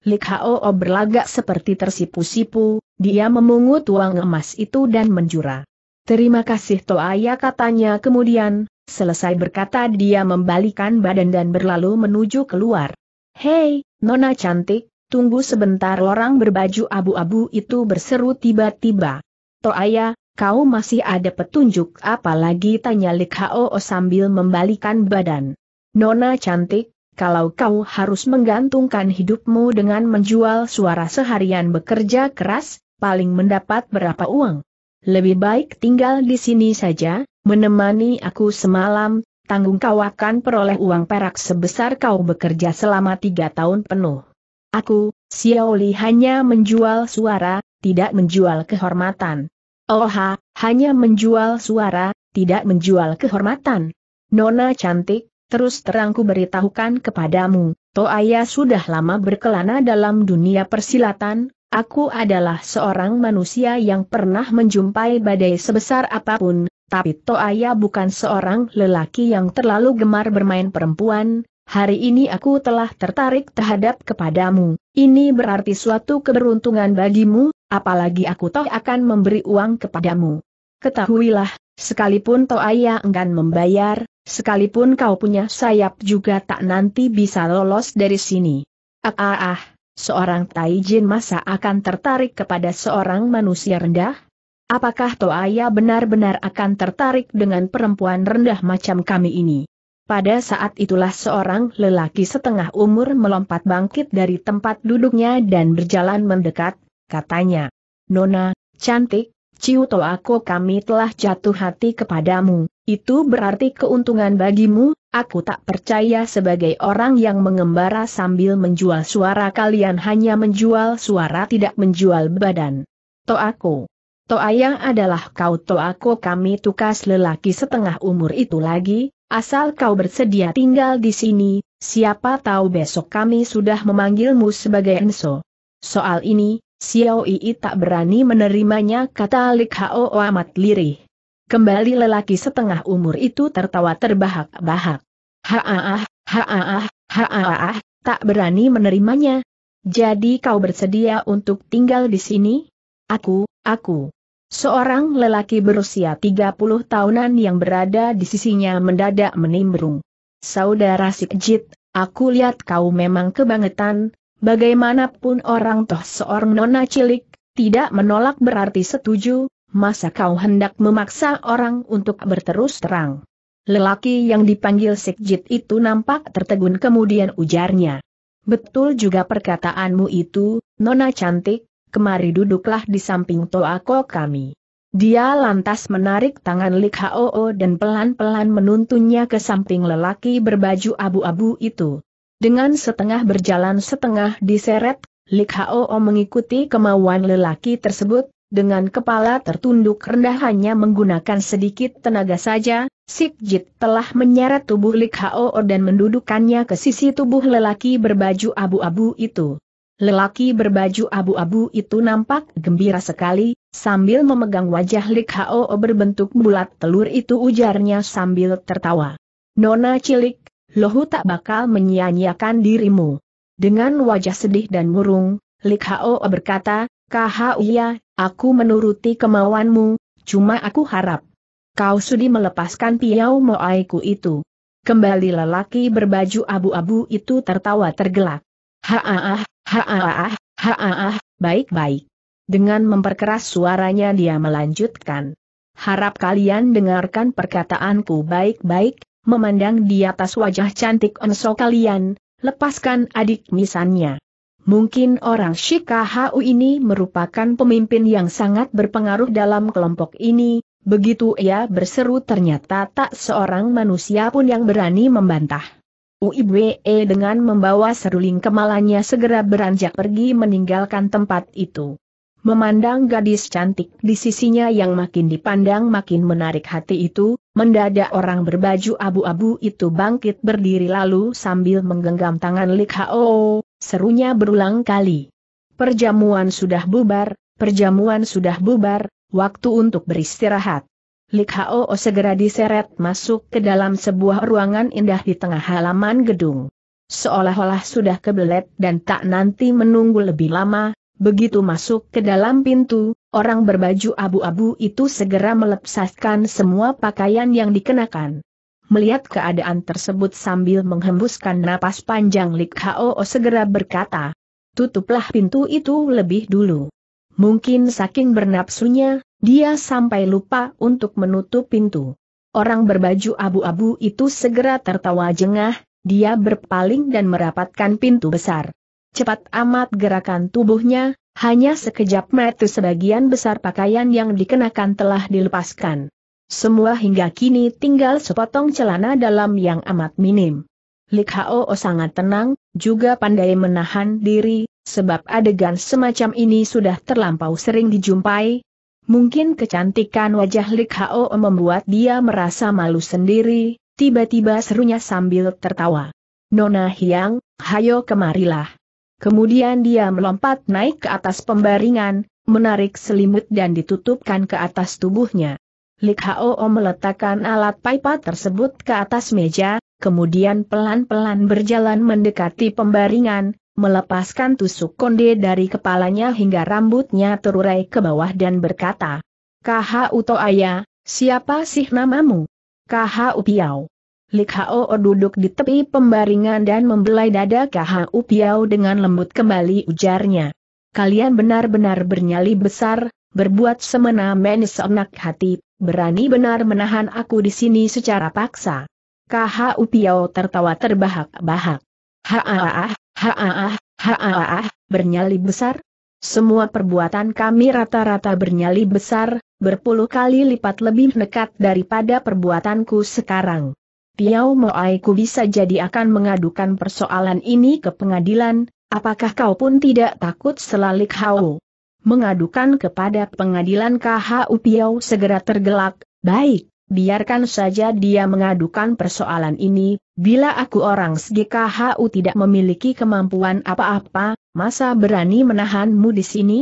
Lik Hoo berlagak seperti tersipu-sipu, dia memungut uang emas itu dan menjura. Terima kasih Toaya katanya kemudian, selesai berkata dia membalikan badan dan berlalu menuju keluar. Hei, Nona cantik, tunggu sebentar orang berbaju abu-abu itu berseru tiba-tiba. Toaya, kau masih ada petunjuk apalagi tanya Lik sambil membalikan badan. Nona cantik, kalau kau harus menggantungkan hidupmu dengan menjual suara seharian bekerja keras, paling mendapat berapa uang? Lebih baik tinggal di sini saja, menemani aku semalam, tanggung kau akan peroleh uang perak sebesar kau bekerja selama tiga tahun penuh. Aku, Xiaoli hanya menjual suara, tidak menjual kehormatan. Oha, hanya menjual suara, tidak menjual kehormatan. Nona cantik, terus terangku beritahukan kepadamu, Toaya sudah lama berkelana dalam dunia persilatan, aku adalah seorang manusia yang pernah menjumpai badai sebesar apapun, tapi Toaya bukan seorang lelaki yang terlalu gemar bermain perempuan, hari ini aku telah tertarik terhadap kepadamu, ini berarti suatu keberuntungan bagimu, apalagi aku toh akan memberi uang kepadamu. Ketahuilah, sekalipun Ayah enggan membayar, sekalipun kau punya sayap juga tak nanti bisa lolos dari sini. Ah ah ah, seorang Taijin masa akan tertarik kepada seorang manusia rendah? Apakah Ayah benar-benar akan tertarik dengan perempuan rendah macam kami ini? Pada saat itulah seorang lelaki setengah umur melompat bangkit dari tempat duduknya dan berjalan mendekat, katanya. Nona, cantik, Ciuto oh aku kami telah jatuh hati kepadamu, itu berarti keuntungan bagimu, aku tak percaya sebagai orang yang mengembara sambil menjual suara kalian hanya menjual suara tidak menjual badan. To aku, to ayah adalah kau to aku kami tukas lelaki setengah umur itu lagi, asal kau bersedia tinggal di sini, siapa tahu besok kami sudah memanggilmu sebagai Enso. Soal ini, Xiao Yi tak berani menerimanya kata Lik Hao amat lirih. Kembali lelaki setengah umur itu tertawa terbahak-bahak. Haaah, haaah, haaah, tak berani menerimanya. Jadi kau bersedia untuk tinggal di sini? Aku, aku. Seorang lelaki berusia 30 tahunan yang berada di sisinya mendadak menimbrung. Saudara Sikjit, aku lihat kau memang kebangetan, Bagaimanapun orang toh seorang nona cilik, tidak menolak berarti setuju, masa kau hendak memaksa orang untuk berterus terang. Lelaki yang dipanggil Sekjit itu nampak tertegun kemudian ujarnya. Betul juga perkataanmu itu, nona cantik, kemari duduklah di samping toako kami. Dia lantas menarik tangan Lik Hoo dan pelan-pelan menuntunnya ke samping lelaki berbaju abu-abu itu. Dengan setengah berjalan setengah diseret, Lik Hao mengikuti kemauan lelaki tersebut, dengan kepala tertunduk rendah hanya menggunakan sedikit tenaga saja, Sik telah menyeret tubuh Lik Hao dan mendudukannya ke sisi tubuh lelaki berbaju abu-abu itu. Lelaki berbaju abu-abu itu nampak gembira sekali, sambil memegang wajah Lik Hao berbentuk bulat telur itu ujarnya sambil tertawa. Nona cilik, Lohu tak bakal menyia-nyiakan dirimu. Dengan wajah sedih dan murung, Likhao Hao berkata, Kahauya, aku menuruti kemauanmu, cuma aku harap. Kau sudi melepaskan piau moaiku itu. Kembali lelaki berbaju abu-abu itu tertawa tergelak. Haaah, haaah, haaah, baik-baik. Dengan memperkeras suaranya dia melanjutkan. Harap kalian dengarkan perkataanku baik-baik, memandang di atas wajah cantik Onso kalian, lepaskan adik misannya. Mungkin orang Shikahu ini merupakan pemimpin yang sangat berpengaruh dalam kelompok ini, begitu ia berseru ternyata tak seorang manusia pun yang berani membantah. Uibe e dengan membawa seruling kemalanya segera beranjak pergi meninggalkan tempat itu. Memandang gadis cantik di sisinya yang makin dipandang makin menarik hati itu, mendadak orang berbaju abu-abu itu bangkit berdiri lalu sambil menggenggam tangan Lik Hao, serunya berulang kali. Perjamuan sudah bubar, perjamuan sudah bubar, waktu untuk beristirahat. Lik Hao segera diseret masuk ke dalam sebuah ruangan indah di tengah halaman gedung. Seolah-olah sudah kebelet dan tak nanti menunggu lebih lama, Begitu masuk ke dalam pintu, orang berbaju abu-abu itu segera melepaskan semua pakaian yang dikenakan. Melihat keadaan tersebut sambil menghembuskan napas panjang Lik Hao segera berkata, tutuplah pintu itu lebih dulu. Mungkin saking bernapsunya, dia sampai lupa untuk menutup pintu. Orang berbaju abu-abu itu segera tertawa jengah, dia berpaling dan merapatkan pintu besar. Cepat amat gerakan tubuhnya, hanya sekejap mata sebagian besar pakaian yang dikenakan telah dilepaskan. Semua hingga kini tinggal sepotong celana dalam yang amat minim. Lik Hao sangat tenang, juga pandai menahan diri, sebab adegan semacam ini sudah terlampau sering dijumpai. Mungkin kecantikan wajah Lik Hao membuat dia merasa malu sendiri, tiba-tiba serunya sambil tertawa. Nona Hiang, hayo kemarilah. Kemudian dia melompat naik ke atas pembaringan, menarik selimut dan ditutupkan ke atas tubuhnya. Lik Hao meletakkan alat pipa tersebut ke atas meja, kemudian pelan-pelan berjalan mendekati pembaringan, melepaskan tusuk konde dari kepalanya hingga rambutnya terurai ke bawah dan berkata, Kaha Uto Aya, siapa sih namamu? Kaha Upiao." Lik Hao duduk di tepi pembaringan dan membelai dada Khu Piao dengan lembut kembali ujarnya. Kalian benar-benar bernyali besar, berbuat semena-mena seenak hati, berani benar menahan aku di sini secara paksa. Khu Piao tertawa terbahak-bahak. Haaah, haaah, haaah, bernyali besar? Semua perbuatan kami rata-rata bernyali besar, berpuluh kali lipat lebih nekat daripada perbuatanku sekarang. Piao Moai ku bisa jadi akan mengadukan persoalan ini ke pengadilan, apakah kau pun tidak takut selalik hau? Mengadukan kepada pengadilan KHU Piao segera tergelak, baik, biarkan saja dia mengadukan persoalan ini, bila aku orang segi KHU tidak memiliki kemampuan apa-apa, masa berani menahanmu di sini?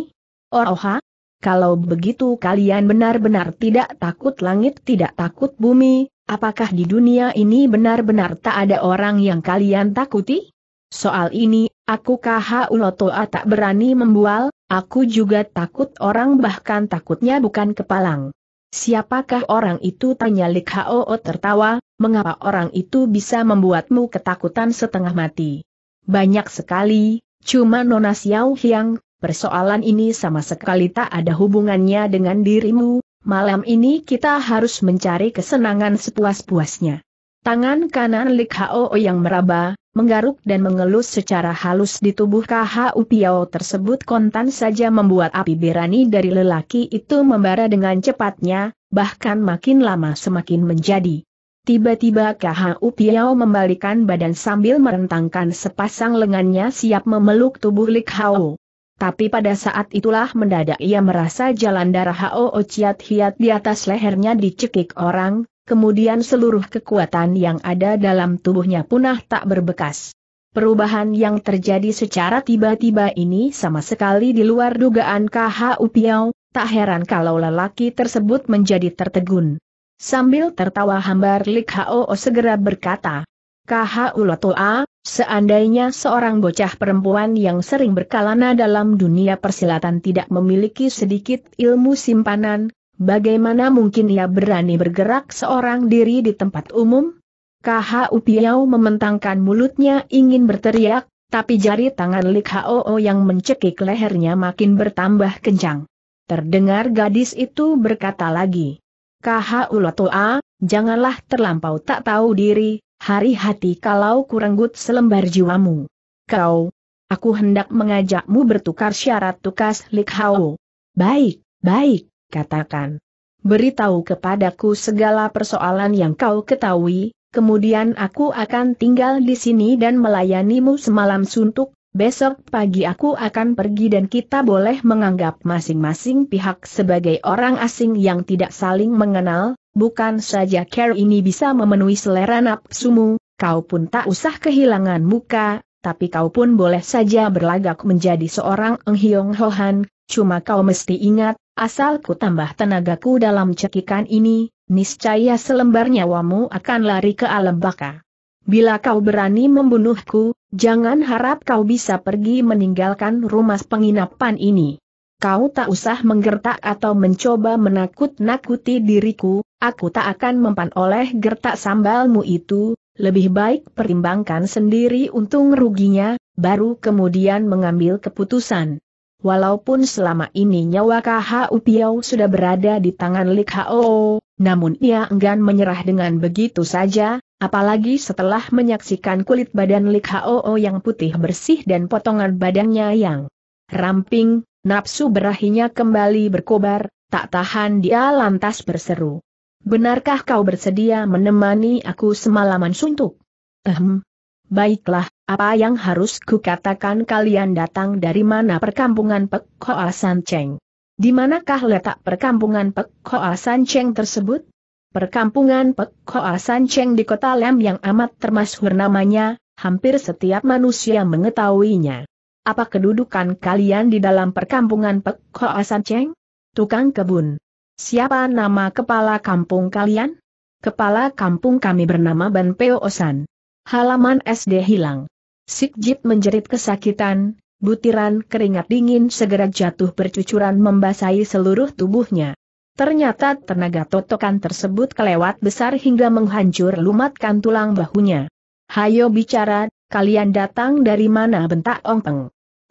Oroha? Oh, Kalau begitu kalian benar-benar tidak takut langit tidak takut bumi, Apakah di dunia ini benar-benar tak ada orang yang kalian takuti? Soal ini, aku KH Ulotoa ah, tak berani membual, aku juga takut orang bahkan takutnya bukan kepalang. Siapakah orang itu tanya Lik oh, tertawa, mengapa orang itu bisa membuatmu ketakutan setengah mati? Banyak sekali, cuma Nona Xiao Hiang, persoalan ini sama sekali tak ada hubungannya dengan dirimu, malam ini kita harus mencari kesenangan sepuas-puasnya. Tangan kanan Lik Hao yang meraba, menggaruk dan mengelus secara halus di tubuh Khao Piao tersebut kontan saja membuat api berani dari lelaki itu membara dengan cepatnya, bahkan makin lama semakin menjadi. Tiba-tiba Khao Piao membalikan badan sambil merentangkan sepasang lengannya siap memeluk tubuh Lik Hao. Tapi pada saat itulah mendadak ia merasa jalan darah Hao Chiat Hiat di atas lehernya dicekik orang, kemudian seluruh kekuatan yang ada dalam tubuhnya punah tak berbekas. Perubahan yang terjadi secara tiba-tiba ini sama sekali di luar dugaan KH Upiau, tak heran kalau lelaki tersebut menjadi tertegun. Sambil tertawa hambar Lik Hao segera berkata, KH Ulotoa, Seandainya seorang bocah perempuan yang sering berkalana dalam dunia persilatan tidak memiliki sedikit ilmu simpanan, bagaimana mungkin ia berani bergerak seorang diri di tempat umum? KH Piau mementangkan mulutnya ingin berteriak, tapi jari tangan Lik Hoo yang mencekik lehernya makin bertambah kencang. Terdengar gadis itu berkata lagi, KH Lotoa, janganlah terlampau tak tahu diri, Hari-hati kalau kurenggut selembar jiwamu. Kau, aku hendak mengajakmu bertukar syarat tukas likhao. Baik, baik, katakan. Beritahu kepadaku segala persoalan yang kau ketahui, kemudian aku akan tinggal di sini dan melayanimu semalam suntuk, besok pagi aku akan pergi dan kita boleh menganggap masing-masing pihak sebagai orang asing yang tidak saling mengenal, bukan saja care ini bisa memenuhi selera nafsumu, kau pun tak usah kehilangan muka, tapi kau pun boleh saja berlagak menjadi seorang enghyong Hohan, cuma kau mesti ingat, asal ku tambah tenagaku dalam cekikan ini, niscaya selembar nyawamu akan lari ke alam baka. Bila kau berani membunuhku, jangan harap kau bisa pergi meninggalkan rumah penginapan ini. Kau tak usah menggertak atau mencoba menakut-nakuti diriku, aku tak akan mempan oleh gertak sambalmu itu, lebih baik pertimbangkan sendiri untung ruginya, baru kemudian mengambil keputusan. Walaupun selama ini nyawa KHU Piau sudah berada di tangan Lik Hao, namun ia enggan menyerah dengan begitu saja, apalagi setelah menyaksikan kulit badan Lik Hao yang putih bersih dan potongan badannya yang ramping, Nafsu berahinya kembali berkobar, tak tahan dia lantas berseru. Benarkah kau bersedia menemani aku semalaman suntuk? Ehem. Baiklah, apa yang harus kukatakan kalian datang dari mana perkampungan Pek Hoa San Cheng? Dimanakah letak perkampungan Pek Hoa San Cheng tersebut? Perkampungan Pek Hoa San Cheng di kota Lem yang amat termasuk namanya, hampir setiap manusia mengetahuinya. Apa kedudukan kalian di dalam perkampungan Pek Hoa Cheng? Tukang kebun. Siapa nama kepala kampung kalian? Kepala kampung kami bernama Ban Peo Osan. Halaman SD hilang. Sikjit menjerit kesakitan, butiran keringat dingin segera jatuh bercucuran membasahi seluruh tubuhnya. Ternyata tenaga totokan tersebut kelewat besar hingga menghancur lumatkan tulang bahunya. Hayo bicara, kalian datang dari mana bentak Ong Peng.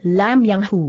Lam Yang Hu.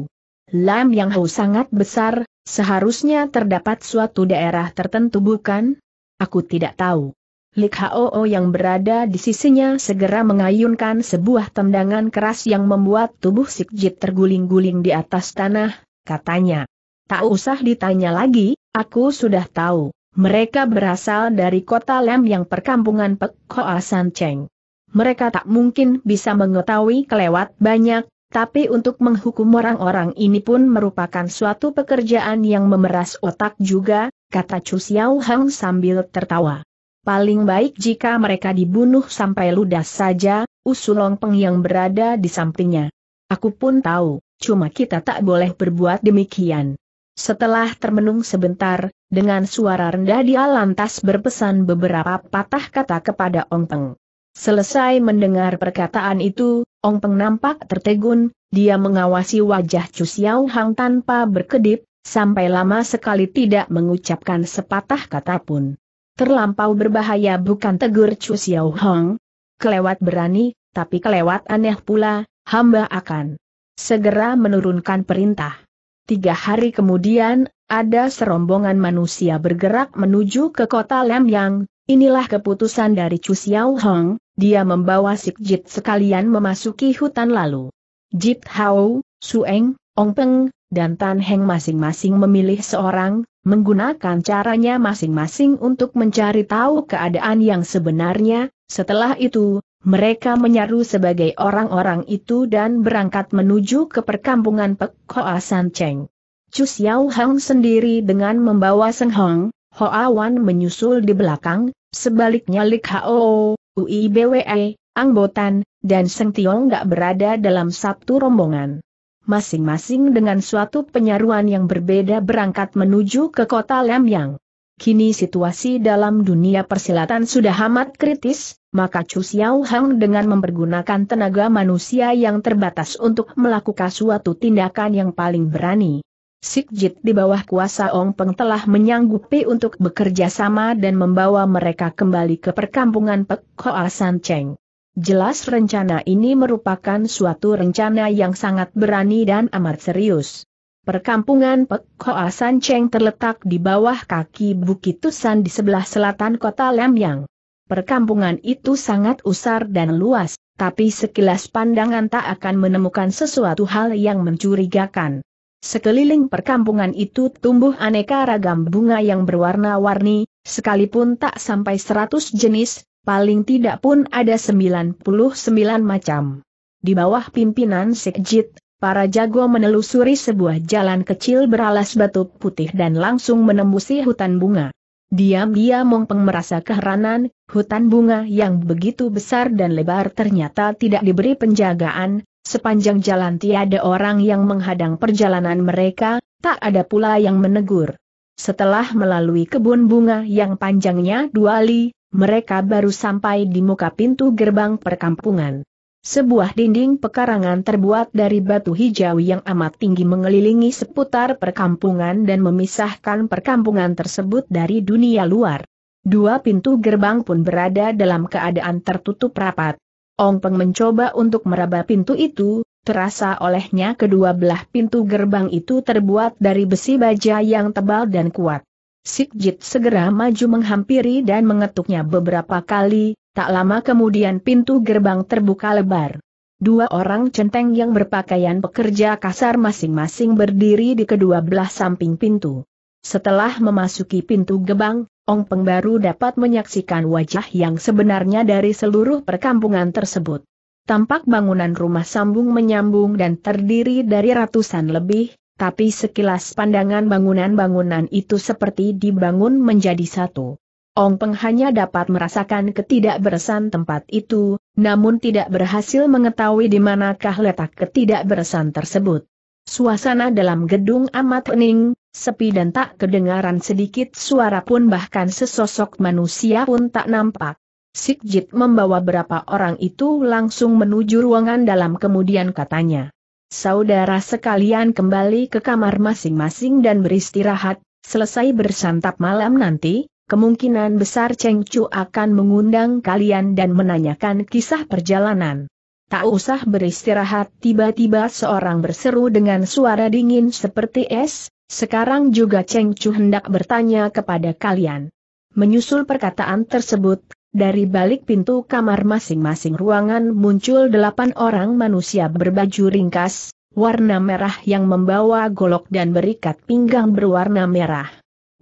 Lam Yang Hu sangat besar, seharusnya terdapat suatu daerah tertentu bukan? Aku tidak tahu. Lik Hoo yang berada di sisinya segera mengayunkan sebuah tendangan keras yang membuat tubuh Sikjit terguling-guling di atas tanah, katanya. Tak usah ditanya lagi, aku sudah tahu. Mereka berasal dari kota Lem yang perkampungan Pek Hoa San Cheng. Mereka tak mungkin bisa mengetahui kelewat banyak, tapi untuk menghukum orang-orang ini pun merupakan suatu pekerjaan yang memeras otak juga, kata Chu Xiao Hang sambil tertawa. Paling baik jika mereka dibunuh sampai ludas saja, usul Peng yang berada di sampingnya. Aku pun tahu, cuma kita tak boleh berbuat demikian. Setelah termenung sebentar, dengan suara rendah dia lantas berpesan beberapa patah kata kepada Ong Peng. Selesai mendengar perkataan itu, Ong Peng nampak tertegun, dia mengawasi wajah Chu Xiao Hang tanpa berkedip, sampai lama sekali tidak mengucapkan sepatah kata pun. Terlampau berbahaya bukan tegur Chu Xiao Hang. Kelewat berani, tapi kelewat aneh pula, hamba akan segera menurunkan perintah. Tiga hari kemudian, ada serombongan manusia bergerak menuju ke kota Lemyang, Inilah keputusan dari Chu Xiao Hong, dia membawa Sik Jit sekalian memasuki hutan lalu. Jit Hao, Sueng, Ong Peng, dan Tan Heng masing-masing memilih seorang, menggunakan caranya masing-masing untuk mencari tahu keadaan yang sebenarnya, setelah itu, mereka menyaru sebagai orang-orang itu dan berangkat menuju ke perkampungan Pek Hoa San Cheng. Chu Xiao Hong sendiri dengan membawa Seng Hong, Hoa Wan menyusul di belakang, Sebaliknya Lik Hao, Ui Bwe, Angbotan, dan Seng Tiong gak berada dalam satu rombongan. Masing-masing dengan suatu penyaruan yang berbeda berangkat menuju ke kota Lamyang. Kini situasi dalam dunia persilatan sudah amat kritis, maka Chu Xiao Hang dengan mempergunakan tenaga manusia yang terbatas untuk melakukan suatu tindakan yang paling berani. Sikjit di bawah kuasa Ong Peng telah menyanggupi untuk bekerja sama dan membawa mereka kembali ke perkampungan Pek Koa San Cheng. Jelas rencana ini merupakan suatu rencana yang sangat berani dan amat serius. Perkampungan Pek Koa San Cheng terletak di bawah kaki Bukit Tusan di sebelah selatan kota Lemyang. Perkampungan itu sangat usar dan luas, tapi sekilas pandangan tak akan menemukan sesuatu hal yang mencurigakan. Sekeliling perkampungan itu tumbuh aneka ragam bunga yang berwarna-warni, sekalipun tak sampai 100 jenis, paling tidak pun ada sembilan puluh sembilan macam. Di bawah pimpinan Sekjit, para jago menelusuri sebuah jalan kecil beralas batu putih dan langsung menembusi hutan bunga. Diam-diam Mong merasa keheranan, hutan bunga yang begitu besar dan lebar ternyata tidak diberi penjagaan, Sepanjang jalan tiada orang yang menghadang perjalanan mereka, tak ada pula yang menegur. Setelah melalui kebun bunga yang panjangnya dua li, mereka baru sampai di muka pintu gerbang perkampungan. Sebuah dinding pekarangan terbuat dari batu hijau yang amat tinggi mengelilingi seputar perkampungan dan memisahkan perkampungan tersebut dari dunia luar. Dua pintu gerbang pun berada dalam keadaan tertutup rapat. Ong Peng mencoba untuk meraba pintu itu, terasa olehnya kedua belah pintu gerbang itu terbuat dari besi baja yang tebal dan kuat. Sikjit segera maju menghampiri dan mengetuknya beberapa kali, tak lama kemudian pintu gerbang terbuka lebar. Dua orang centeng yang berpakaian pekerja kasar masing-masing berdiri di kedua belah samping pintu. Setelah memasuki pintu gerbang. Ong Peng baru dapat menyaksikan wajah yang sebenarnya dari seluruh perkampungan tersebut. Tampak bangunan rumah sambung menyambung dan terdiri dari ratusan lebih, tapi sekilas pandangan bangunan-bangunan itu seperti dibangun menjadi satu. Ong Peng hanya dapat merasakan ketidakberesan tempat itu, namun tidak berhasil mengetahui di manakah letak ketidakberesan tersebut. Suasana dalam gedung amat hening, sepi dan tak kedengaran sedikit suara pun bahkan sesosok manusia pun tak nampak. Sikjit membawa berapa orang itu langsung menuju ruangan dalam kemudian katanya. Saudara sekalian kembali ke kamar masing-masing dan beristirahat, selesai bersantap malam nanti, kemungkinan besar Cheng Chu akan mengundang kalian dan menanyakan kisah perjalanan. Tak usah beristirahat, tiba-tiba seorang berseru dengan suara dingin seperti es, sekarang juga Cheng Chu hendak bertanya kepada kalian. Menyusul perkataan tersebut, dari balik pintu kamar masing-masing ruangan muncul delapan orang manusia berbaju ringkas, warna merah yang membawa golok dan berikat pinggang berwarna merah.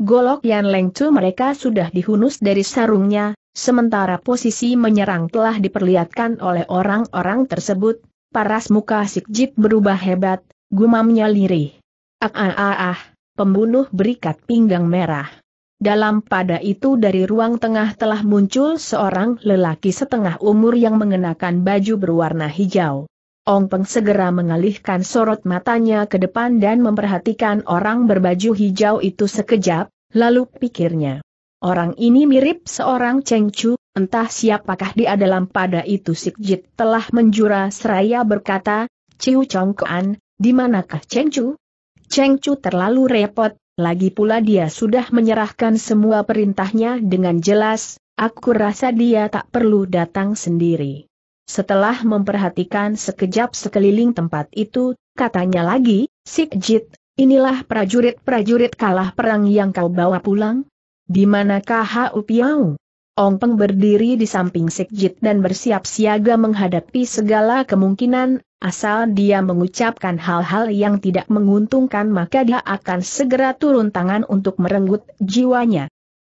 Golok Yan Leng Chu mereka sudah dihunus dari sarungnya, Sementara posisi menyerang telah diperlihatkan oleh orang-orang tersebut, paras muka Sikjit berubah hebat, gumamnya lirih. Ah ah ah ah, pembunuh berikat pinggang merah. Dalam pada itu dari ruang tengah telah muncul seorang lelaki setengah umur yang mengenakan baju berwarna hijau. Ong Peng segera mengalihkan sorot matanya ke depan dan memperhatikan orang berbaju hijau itu sekejap, lalu pikirnya. Orang ini mirip seorang cengcu, entah siapakah dia dalam pada itu Sikjit telah menjura seraya berkata, Ciu Chongkoan, di manakah cengcu? Cengcu terlalu repot, lagi pula dia sudah menyerahkan semua perintahnya dengan jelas, aku rasa dia tak perlu datang sendiri. Setelah memperhatikan sekejap sekeliling tempat itu, katanya lagi, Sikjit, inilah prajurit-prajurit kalah perang yang kau bawa pulang? Di manakah Hau Piau? Ong Peng berdiri di samping Sekjit dan bersiap siaga menghadapi segala kemungkinan, asal dia mengucapkan hal-hal yang tidak menguntungkan maka dia akan segera turun tangan untuk merenggut jiwanya.